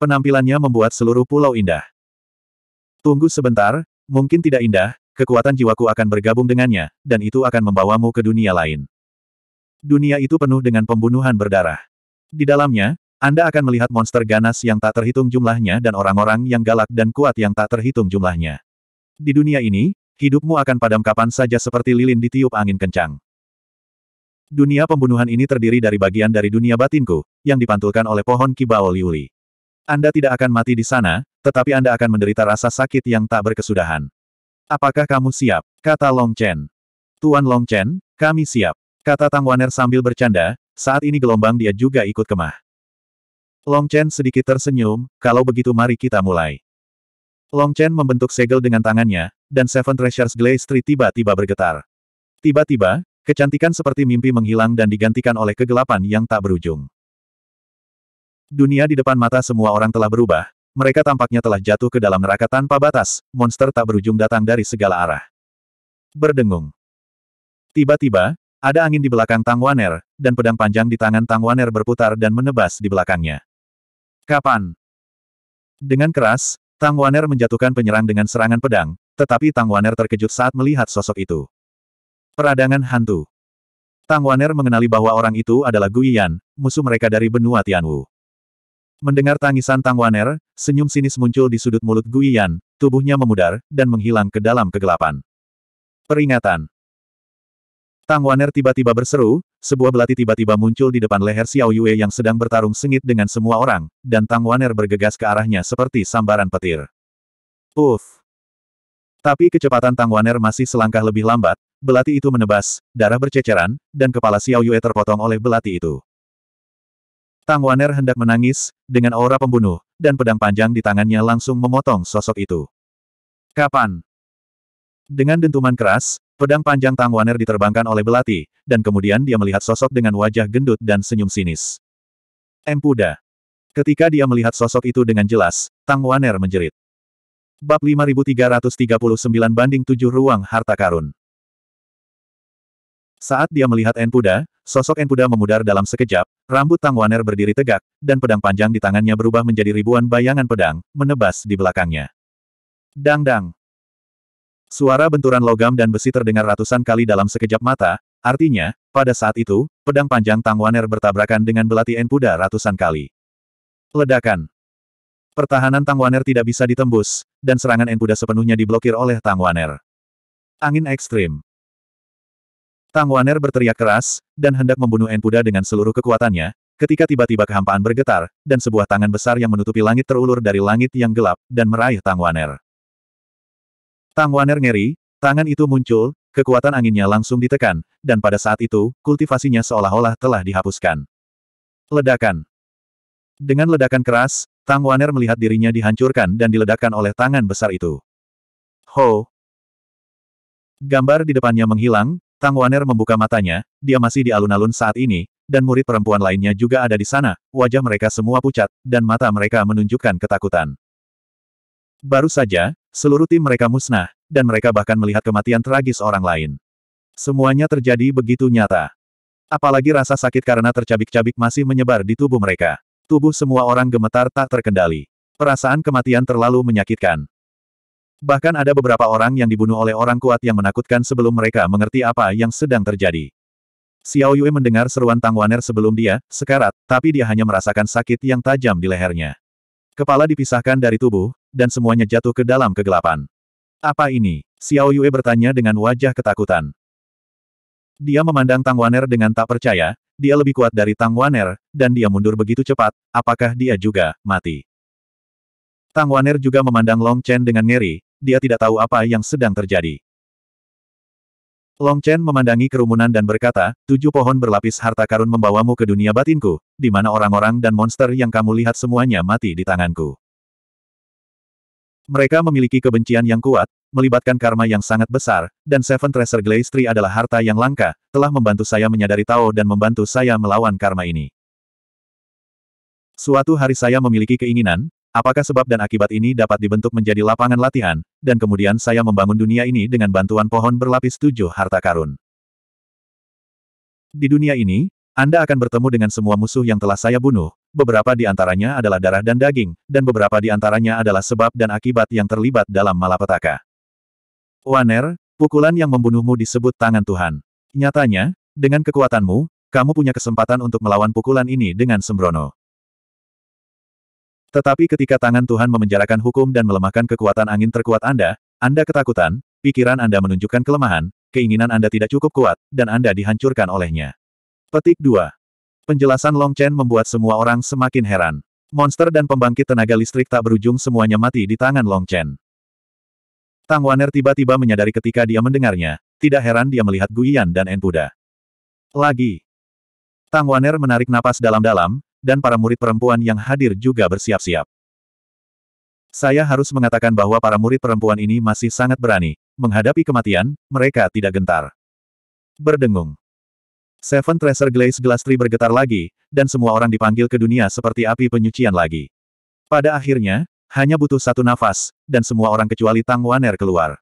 Penampilannya membuat seluruh pulau indah. Tunggu sebentar, mungkin tidak indah, kekuatan jiwaku akan bergabung dengannya, dan itu akan membawamu ke dunia lain. Dunia itu penuh dengan pembunuhan berdarah. Di dalamnya, Anda akan melihat monster ganas yang tak terhitung jumlahnya dan orang-orang yang galak dan kuat yang tak terhitung jumlahnya. Di dunia ini, hidupmu akan padam kapan saja seperti lilin ditiup angin kencang. Dunia pembunuhan ini terdiri dari bagian dari dunia batinku, yang dipantulkan oleh pohon Kibao Liuli. Anda tidak akan mati di sana, tetapi Anda akan menderita rasa sakit yang tak berkesudahan. Apakah kamu siap? Kata Long Chen. Tuan Long Chen, kami siap. Kata Tang Waner sambil bercanda, saat ini gelombang dia juga ikut kemah. Long Chen sedikit tersenyum, kalau begitu mari kita mulai. Long Chen membentuk segel dengan tangannya, dan Seven Treasures Glaze Tree tiba-tiba bergetar. Tiba-tiba, kecantikan seperti mimpi menghilang dan digantikan oleh kegelapan yang tak berujung. Dunia di depan mata semua orang telah berubah, mereka tampaknya telah jatuh ke dalam neraka tanpa batas, monster tak berujung datang dari segala arah. Berdengung. Tiba-tiba, ada angin di belakang Tang Waner, dan pedang panjang di tangan Tang Waner berputar dan menebas di belakangnya. Kapan? Dengan keras, Tang Waner menjatuhkan penyerang dengan serangan pedang, tetapi Tang Waner terkejut saat melihat sosok itu. Peradangan hantu. Tang Waner mengenali bahwa orang itu adalah Guiyan, musuh mereka dari benua Tianwu. Mendengar tangisan Tang Waner, senyum sinis muncul di sudut mulut Guiyan, tubuhnya memudar, dan menghilang ke dalam kegelapan. Peringatan. Tang Waner tiba-tiba berseru, sebuah belati tiba-tiba muncul di depan leher Xiao Yue yang sedang bertarung sengit dengan semua orang, dan Tang Waner bergegas ke arahnya seperti sambaran petir. Uff! Tapi kecepatan Tang Waner masih selangkah lebih lambat, belati itu menebas, darah berceceran, dan kepala Xiao Yue terpotong oleh belati itu. Tang Waner hendak menangis, dengan aura pembunuh, dan pedang panjang di tangannya langsung memotong sosok itu. Kapan? Dengan dentuman keras, Pedang panjang Tang Waner diterbangkan oleh belati, dan kemudian dia melihat sosok dengan wajah gendut dan senyum sinis. Empuda. Ketika dia melihat sosok itu dengan jelas, Tang Waner menjerit. Bab 5339 banding 7 Ruang Harta Karun Saat dia melihat Empuda, sosok Empuda memudar dalam sekejap, rambut Tang Waner berdiri tegak, dan pedang panjang di tangannya berubah menjadi ribuan bayangan pedang, menebas di belakangnya. Dang-dang. Suara benturan logam dan besi terdengar ratusan kali dalam sekejap mata, artinya, pada saat itu, pedang panjang Tang Waner bertabrakan dengan belati Enpuda ratusan kali. Ledakan. Pertahanan Tang Waner tidak bisa ditembus, dan serangan Enpuda sepenuhnya diblokir oleh Tang Waner. Angin ekstrim. Tang Waner berteriak keras, dan hendak membunuh Enpuda dengan seluruh kekuatannya, ketika tiba-tiba kehampaan bergetar, dan sebuah tangan besar yang menutupi langit terulur dari langit yang gelap, dan meraih Tang Waner. Tang Waner ngeri, tangan itu muncul, kekuatan anginnya langsung ditekan, dan pada saat itu, kultivasinya seolah-olah telah dihapuskan. Ledakan Dengan ledakan keras, Tang Waner melihat dirinya dihancurkan dan diledakkan oleh tangan besar itu. Ho! Gambar di depannya menghilang, Tang Waner membuka matanya, dia masih di alun-alun saat ini, dan murid perempuan lainnya juga ada di sana, wajah mereka semua pucat, dan mata mereka menunjukkan ketakutan. Baru saja, Seluruh tim mereka musnah, dan mereka bahkan melihat kematian tragis orang lain. Semuanya terjadi begitu nyata. Apalagi rasa sakit karena tercabik-cabik masih menyebar di tubuh mereka. Tubuh semua orang gemetar tak terkendali. Perasaan kematian terlalu menyakitkan. Bahkan ada beberapa orang yang dibunuh oleh orang kuat yang menakutkan sebelum mereka mengerti apa yang sedang terjadi. Xiao Yue mendengar seruan Tang Waner sebelum dia, sekarat, tapi dia hanya merasakan sakit yang tajam di lehernya. Kepala dipisahkan dari tubuh, dan semuanya jatuh ke dalam kegelapan. Apa ini? Xiao Yue bertanya dengan wajah ketakutan. Dia memandang Tang Waner dengan tak percaya, dia lebih kuat dari Tang Waner, dan dia mundur begitu cepat, apakah dia juga mati? Tang Waner juga memandang Long Chen dengan ngeri, dia tidak tahu apa yang sedang terjadi. Long Chen memandangi kerumunan dan berkata, tujuh pohon berlapis harta karun membawamu ke dunia batinku, di mana orang-orang dan monster yang kamu lihat semuanya mati di tanganku. Mereka memiliki kebencian yang kuat, melibatkan karma yang sangat besar, dan Seven Treasure Glaze Tree adalah harta yang langka, telah membantu saya menyadari Tao dan membantu saya melawan karma ini. Suatu hari saya memiliki keinginan, apakah sebab dan akibat ini dapat dibentuk menjadi lapangan latihan, dan kemudian saya membangun dunia ini dengan bantuan pohon berlapis tujuh harta karun. Di dunia ini, anda akan bertemu dengan semua musuh yang telah saya bunuh, beberapa di antaranya adalah darah dan daging, dan beberapa di antaranya adalah sebab dan akibat yang terlibat dalam malapetaka. Waner, pukulan yang membunuhmu disebut tangan Tuhan. Nyatanya, dengan kekuatanmu, kamu punya kesempatan untuk melawan pukulan ini dengan sembrono. Tetapi ketika tangan Tuhan memenjarakan hukum dan melemahkan kekuatan angin terkuat Anda, Anda ketakutan, pikiran Anda menunjukkan kelemahan, keinginan Anda tidak cukup kuat, dan Anda dihancurkan olehnya. Petik 2. Penjelasan Long Chen membuat semua orang semakin heran. Monster dan pembangkit tenaga listrik tak berujung semuanya mati di tangan Long Chen. Tang Waner tiba-tiba menyadari ketika dia mendengarnya, tidak heran dia melihat Guiyan dan Enpuda. Lagi. Tang Waner menarik napas dalam-dalam, dan para murid perempuan yang hadir juga bersiap-siap. Saya harus mengatakan bahwa para murid perempuan ini masih sangat berani, menghadapi kematian, mereka tidak gentar. Berdengung. Seven Treasure Glaze Glass Tree bergetar lagi, dan semua orang dipanggil ke dunia seperti api penyucian lagi. Pada akhirnya, hanya butuh satu nafas, dan semua orang kecuali Tang Waner keluar.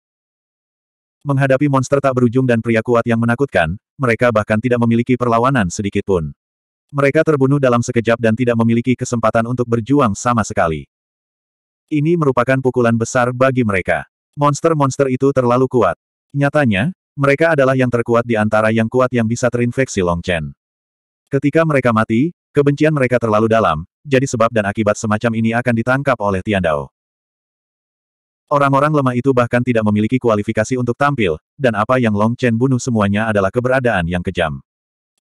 Menghadapi monster tak berujung dan pria kuat yang menakutkan, mereka bahkan tidak memiliki perlawanan sedikit pun. Mereka terbunuh dalam sekejap dan tidak memiliki kesempatan untuk berjuang sama sekali. Ini merupakan pukulan besar bagi mereka. Monster-monster itu terlalu kuat. Nyatanya, mereka adalah yang terkuat di antara yang kuat yang bisa terinfeksi Long Chen. Ketika mereka mati, kebencian mereka terlalu dalam, jadi sebab dan akibat semacam ini akan ditangkap oleh Tian Dao. Orang-orang lemah itu bahkan tidak memiliki kualifikasi untuk tampil, dan apa yang Long Chen bunuh semuanya adalah keberadaan yang kejam.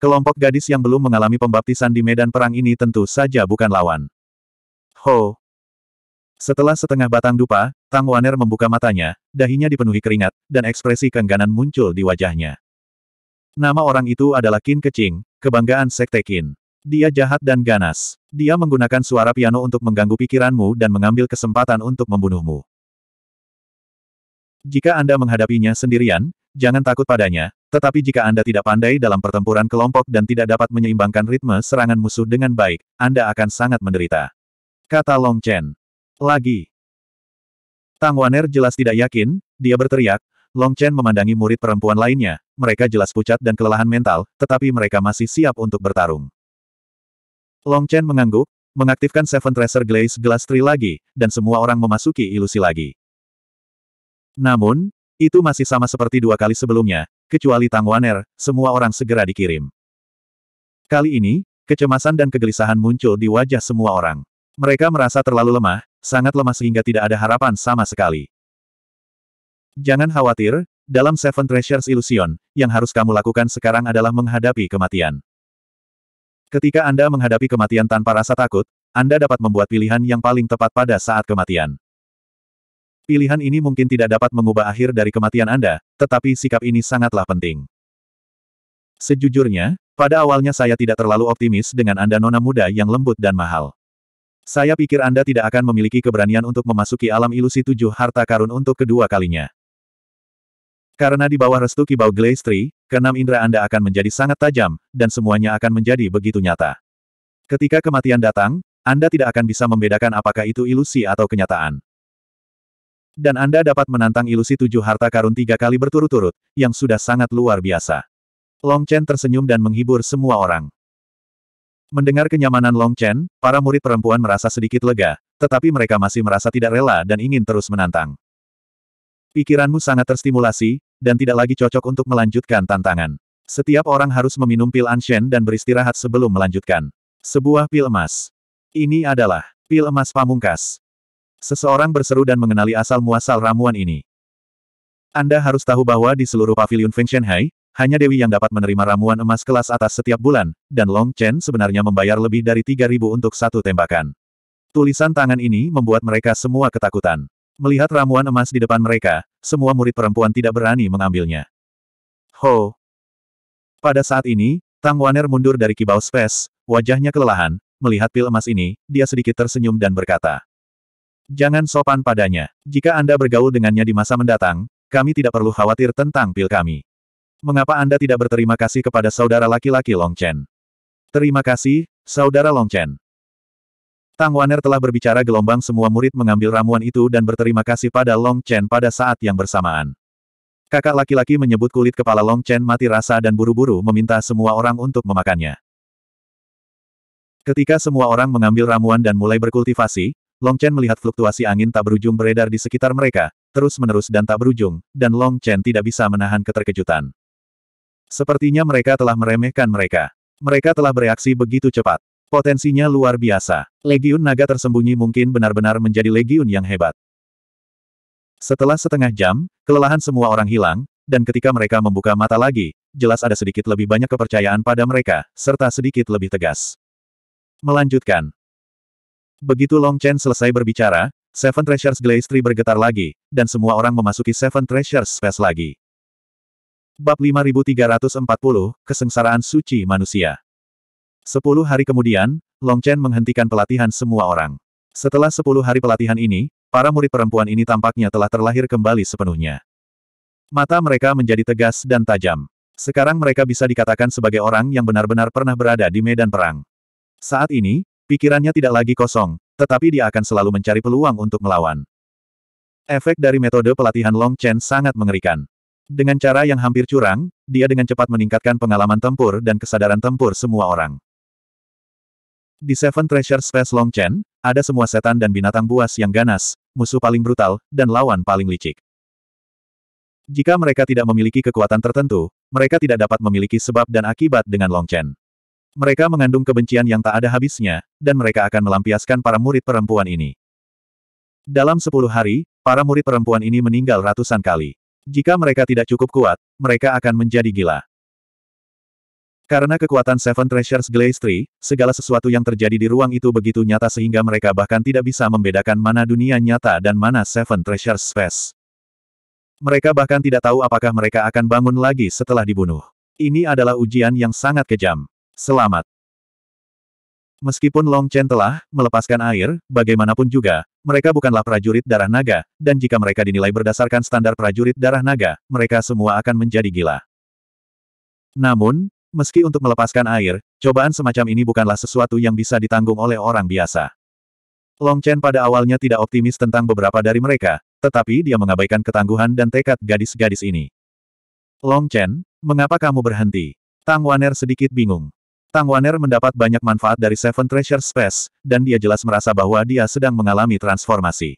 Kelompok gadis yang belum mengalami pembaptisan di medan perang ini tentu saja bukan lawan. Ho, setelah setengah batang dupa, Tang Waner membuka matanya, dahinya dipenuhi keringat, dan ekspresi kengganan muncul di wajahnya. Nama orang itu adalah Qin Kecing, kebanggaan Sekte Qin. Dia jahat dan ganas. Dia menggunakan suara piano untuk mengganggu pikiranmu dan mengambil kesempatan untuk membunuhmu. Jika Anda menghadapinya sendirian, jangan takut padanya, tetapi jika Anda tidak pandai dalam pertempuran kelompok dan tidak dapat menyeimbangkan ritme serangan musuh dengan baik, Anda akan sangat menderita. Kata Long Chen. Lagi. Tang Waner jelas tidak yakin, dia berteriak, Long Chen memandangi murid perempuan lainnya, mereka jelas pucat dan kelelahan mental, tetapi mereka masih siap untuk bertarung. Long Chen mengangguk, mengaktifkan Seven Tracer Glaze Glass Tree lagi, dan semua orang memasuki ilusi lagi. Namun, itu masih sama seperti dua kali sebelumnya, kecuali Tang Waner, semua orang segera dikirim. Kali ini, kecemasan dan kegelisahan muncul di wajah semua orang. Mereka merasa terlalu lemah, sangat lemah sehingga tidak ada harapan sama sekali. Jangan khawatir, dalam Seven Treasures Illusion, yang harus kamu lakukan sekarang adalah menghadapi kematian. Ketika Anda menghadapi kematian tanpa rasa takut, Anda dapat membuat pilihan yang paling tepat pada saat kematian. Pilihan ini mungkin tidak dapat mengubah akhir dari kematian Anda, tetapi sikap ini sangatlah penting. Sejujurnya, pada awalnya saya tidak terlalu optimis dengan Anda nona muda yang lembut dan mahal. Saya pikir Anda tidak akan memiliki keberanian untuk memasuki alam ilusi tujuh harta karun untuk kedua kalinya. Karena di bawah restu Kibau Glastri, keenam indera Anda akan menjadi sangat tajam, dan semuanya akan menjadi begitu nyata. Ketika kematian datang, Anda tidak akan bisa membedakan apakah itu ilusi atau kenyataan. Dan Anda dapat menantang ilusi tujuh harta karun tiga kali berturut-turut, yang sudah sangat luar biasa. Long Chen tersenyum dan menghibur semua orang. Mendengar kenyamanan Long Chen, para murid perempuan merasa sedikit lega, tetapi mereka masih merasa tidak rela dan ingin terus menantang. Pikiranmu sangat terstimulasi, dan tidak lagi cocok untuk melanjutkan tantangan. Setiap orang harus meminum pil Anshen dan beristirahat sebelum melanjutkan. Sebuah pil emas. Ini adalah pil emas pamungkas. Seseorang berseru dan mengenali asal-muasal ramuan ini. Anda harus tahu bahwa di seluruh pavilion Feng Shenhai, hanya Dewi yang dapat menerima ramuan emas kelas atas setiap bulan, dan Long Chen sebenarnya membayar lebih dari 3.000 untuk satu tembakan. Tulisan tangan ini membuat mereka semua ketakutan. Melihat ramuan emas di depan mereka, semua murid perempuan tidak berani mengambilnya. Ho! Pada saat ini, Tang Waner mundur dari kibau space, wajahnya kelelahan, melihat pil emas ini, dia sedikit tersenyum dan berkata. Jangan sopan padanya. Jika Anda bergaul dengannya di masa mendatang, kami tidak perlu khawatir tentang pil kami mengapa Anda tidak berterima kasih kepada saudara laki-laki Long Chen? Terima kasih, saudara Long Chen. Tang Waner telah berbicara gelombang semua murid mengambil ramuan itu dan berterima kasih pada Long Chen pada saat yang bersamaan. Kakak laki-laki menyebut kulit kepala Long Chen mati rasa dan buru-buru meminta semua orang untuk memakannya. Ketika semua orang mengambil ramuan dan mulai berkultivasi, Long Chen melihat fluktuasi angin tak berujung beredar di sekitar mereka, terus-menerus dan tak berujung, dan Long Chen tidak bisa menahan keterkejutan. Sepertinya mereka telah meremehkan mereka. Mereka telah bereaksi begitu cepat. Potensinya luar biasa. Legiun naga tersembunyi mungkin benar-benar menjadi legiun yang hebat. Setelah setengah jam, kelelahan semua orang hilang, dan ketika mereka membuka mata lagi, jelas ada sedikit lebih banyak kepercayaan pada mereka, serta sedikit lebih tegas. Melanjutkan. Begitu Long Chen selesai berbicara, Seven Treasures Glaize bergetar lagi, dan semua orang memasuki Seven Treasures Space lagi. Bab 5340, Kesengsaraan Suci Manusia. Sepuluh hari kemudian, Long Chen menghentikan pelatihan semua orang. Setelah sepuluh hari pelatihan ini, para murid perempuan ini tampaknya telah terlahir kembali sepenuhnya. Mata mereka menjadi tegas dan tajam. Sekarang mereka bisa dikatakan sebagai orang yang benar-benar pernah berada di medan perang. Saat ini, pikirannya tidak lagi kosong, tetapi dia akan selalu mencari peluang untuk melawan. Efek dari metode pelatihan Long Chen sangat mengerikan. Dengan cara yang hampir curang, dia dengan cepat meningkatkan pengalaman tempur dan kesadaran tempur semua orang. Di Seven Treasure Space Longchen, ada semua setan dan binatang buas yang ganas, musuh paling brutal, dan lawan paling licik. Jika mereka tidak memiliki kekuatan tertentu, mereka tidak dapat memiliki sebab dan akibat dengan Longchen. Mereka mengandung kebencian yang tak ada habisnya, dan mereka akan melampiaskan para murid perempuan ini. Dalam sepuluh hari, para murid perempuan ini meninggal ratusan kali. Jika mereka tidak cukup kuat, mereka akan menjadi gila. Karena kekuatan Seven Treasures Glaze Tree, segala sesuatu yang terjadi di ruang itu begitu nyata sehingga mereka bahkan tidak bisa membedakan mana dunia nyata dan mana Seven Treasures Space. Mereka bahkan tidak tahu apakah mereka akan bangun lagi setelah dibunuh. Ini adalah ujian yang sangat kejam. Selamat. Meskipun Long Chen telah melepaskan air, bagaimanapun juga, mereka bukanlah prajurit darah naga, dan jika mereka dinilai berdasarkan standar prajurit darah naga, mereka semua akan menjadi gila. Namun, meski untuk melepaskan air, cobaan semacam ini bukanlah sesuatu yang bisa ditanggung oleh orang biasa. Long Chen pada awalnya tidak optimis tentang beberapa dari mereka, tetapi dia mengabaikan ketangguhan dan tekad gadis-gadis ini. Long Chen, mengapa kamu berhenti? Tang Waner sedikit bingung. Tang Waner mendapat banyak manfaat dari Seven Treasure Space, dan dia jelas merasa bahwa dia sedang mengalami transformasi.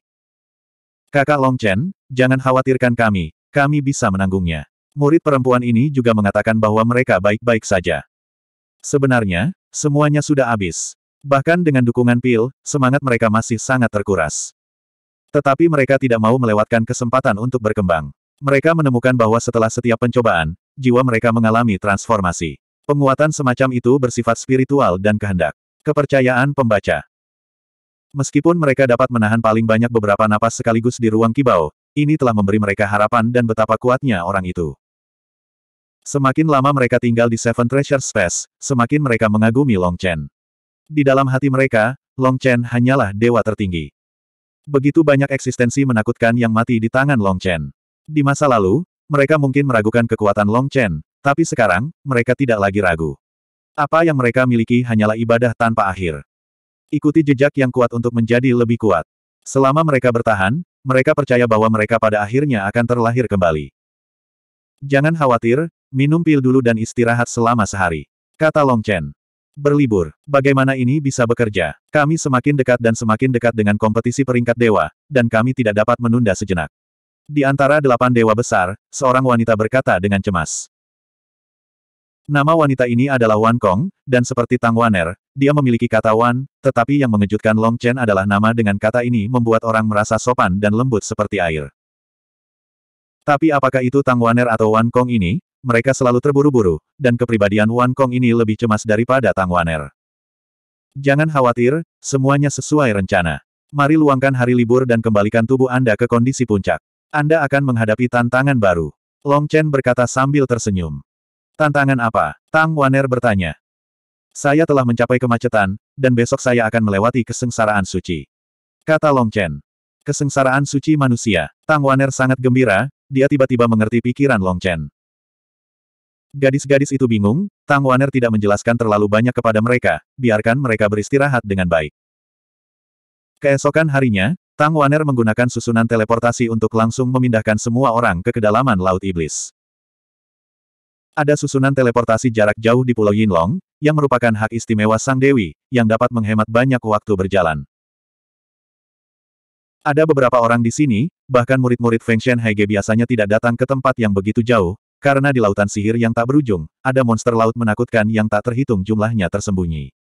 Kakak Long Chen, jangan khawatirkan kami, kami bisa menanggungnya. Murid perempuan ini juga mengatakan bahwa mereka baik-baik saja. Sebenarnya, semuanya sudah habis. Bahkan dengan dukungan pil, semangat mereka masih sangat terkuras. Tetapi mereka tidak mau melewatkan kesempatan untuk berkembang. Mereka menemukan bahwa setelah setiap pencobaan, jiwa mereka mengalami transformasi. Penguatan semacam itu bersifat spiritual dan kehendak. Kepercayaan pembaca. Meskipun mereka dapat menahan paling banyak beberapa napas sekaligus di ruang kibau, ini telah memberi mereka harapan dan betapa kuatnya orang itu. Semakin lama mereka tinggal di Seven Treasure Space, semakin mereka mengagumi Long Chen. Di dalam hati mereka, Long Chen hanyalah dewa tertinggi. Begitu banyak eksistensi menakutkan yang mati di tangan Long Chen. Di masa lalu, mereka mungkin meragukan kekuatan Long Chen, tapi sekarang, mereka tidak lagi ragu. Apa yang mereka miliki hanyalah ibadah tanpa akhir. Ikuti jejak yang kuat untuk menjadi lebih kuat. Selama mereka bertahan, mereka percaya bahwa mereka pada akhirnya akan terlahir kembali. Jangan khawatir, minum pil dulu dan istirahat selama sehari. Kata Long Chen. Berlibur. Bagaimana ini bisa bekerja? Kami semakin dekat dan semakin dekat dengan kompetisi peringkat dewa, dan kami tidak dapat menunda sejenak. Di antara delapan dewa besar, seorang wanita berkata dengan cemas. Nama wanita ini adalah Wan Kong, dan seperti Tang Waner, dia memiliki kata Wan, tetapi yang mengejutkan Long Chen adalah nama dengan kata ini membuat orang merasa sopan dan lembut seperti air. Tapi apakah itu Tang Waner atau Wan Kong ini? Mereka selalu terburu-buru, dan kepribadian Wan Kong ini lebih cemas daripada Tang Waner. Jangan khawatir, semuanya sesuai rencana. Mari luangkan hari libur dan kembalikan tubuh Anda ke kondisi puncak. Anda akan menghadapi tantangan baru. Long Chen berkata sambil tersenyum. Tantangan apa? Tang Waner bertanya. Saya telah mencapai kemacetan, dan besok saya akan melewati kesengsaraan suci. Kata Long Chen. Kesengsaraan suci manusia. Tang Waner sangat gembira, dia tiba-tiba mengerti pikiran Long Chen. Gadis-gadis itu bingung, Tang Waner tidak menjelaskan terlalu banyak kepada mereka, biarkan mereka beristirahat dengan baik. Keesokan harinya, Tang Waner menggunakan susunan teleportasi untuk langsung memindahkan semua orang ke kedalaman Laut Iblis. Ada susunan teleportasi jarak jauh di Pulau Yinlong, yang merupakan hak istimewa Sang Dewi, yang dapat menghemat banyak waktu berjalan. Ada beberapa orang di sini, bahkan murid-murid Feng Shen Haige biasanya tidak datang ke tempat yang begitu jauh, karena di lautan sihir yang tak berujung, ada monster laut menakutkan yang tak terhitung jumlahnya tersembunyi.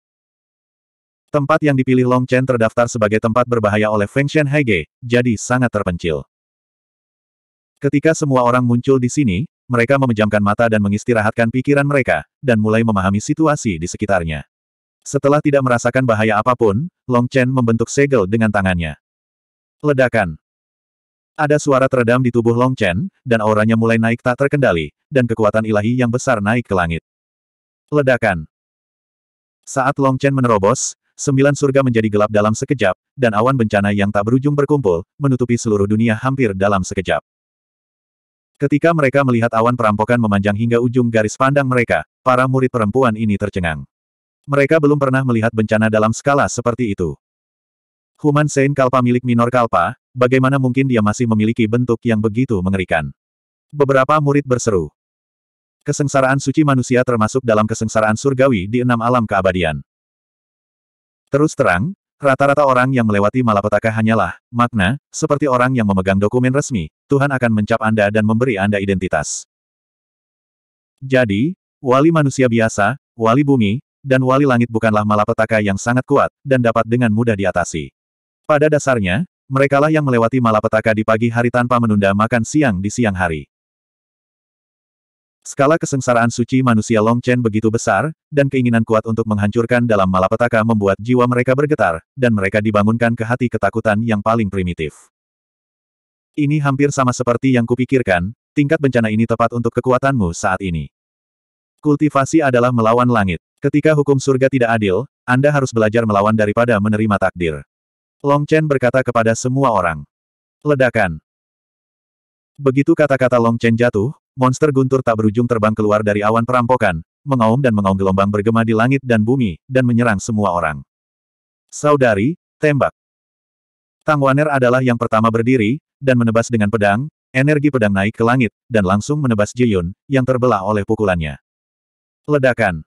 Tempat yang dipilih Long Chen terdaftar sebagai tempat berbahaya oleh Feng Shen Haige, jadi sangat terpencil. Ketika semua orang muncul di sini, mereka memejamkan mata dan mengistirahatkan pikiran mereka, dan mulai memahami situasi di sekitarnya. Setelah tidak merasakan bahaya apapun, Long Chen membentuk segel dengan tangannya. Ledakan. Ada suara teredam di tubuh Long Chen, dan auranya mulai naik tak terkendali, dan kekuatan ilahi yang besar naik ke langit. Ledakan. Saat Long Chen menerobos, sembilan surga menjadi gelap dalam sekejap, dan awan bencana yang tak berujung berkumpul, menutupi seluruh dunia hampir dalam sekejap. Ketika mereka melihat awan perampokan memanjang hingga ujung garis pandang mereka, para murid perempuan ini tercengang. Mereka belum pernah melihat bencana dalam skala seperti itu. Human Sein Kalpa milik Minor Kalpa, bagaimana mungkin dia masih memiliki bentuk yang begitu mengerikan? Beberapa murid berseru. Kesengsaraan suci manusia termasuk dalam kesengsaraan surgawi di enam alam keabadian. Terus terang, Rata-rata orang yang melewati malapetaka hanyalah, makna, seperti orang yang memegang dokumen resmi, Tuhan akan mencap Anda dan memberi Anda identitas. Jadi, wali manusia biasa, wali bumi, dan wali langit bukanlah malapetaka yang sangat kuat, dan dapat dengan mudah diatasi. Pada dasarnya, merekalah yang melewati malapetaka di pagi hari tanpa menunda makan siang di siang hari. Skala kesengsaraan suci manusia Long Chen begitu besar, dan keinginan kuat untuk menghancurkan dalam malapetaka membuat jiwa mereka bergetar, dan mereka dibangunkan ke hati ketakutan yang paling primitif. Ini hampir sama seperti yang kupikirkan, tingkat bencana ini tepat untuk kekuatanmu saat ini. Kultivasi adalah melawan langit. Ketika hukum surga tidak adil, Anda harus belajar melawan daripada menerima takdir. Long Chen berkata kepada semua orang. Ledakan. Begitu kata-kata Long Chen jatuh, monster guntur tak berujung terbang keluar dari awan perampokan, mengaum dan mengaum gelombang bergema di langit dan bumi, dan menyerang semua orang. Saudari, tembak. Tang Waner adalah yang pertama berdiri, dan menebas dengan pedang, energi pedang naik ke langit, dan langsung menebas Jiyun, yang terbelah oleh pukulannya. Ledakan.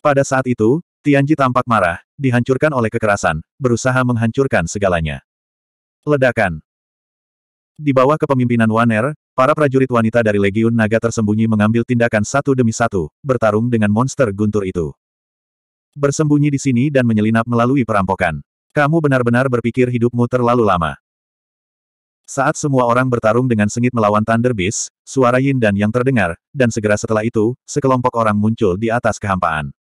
Pada saat itu, Tianji tampak marah, dihancurkan oleh kekerasan, berusaha menghancurkan segalanya. Ledakan. Di bawah kepemimpinan Waner, Para prajurit wanita dari Legiun Naga tersembunyi mengambil tindakan satu demi satu, bertarung dengan monster guntur itu. Bersembunyi di sini dan menyelinap melalui perampokan. Kamu benar-benar berpikir hidupmu terlalu lama. Saat semua orang bertarung dengan sengit melawan Thunder Beast, suara Yin dan Yang terdengar, dan segera setelah itu, sekelompok orang muncul di atas kehampaan.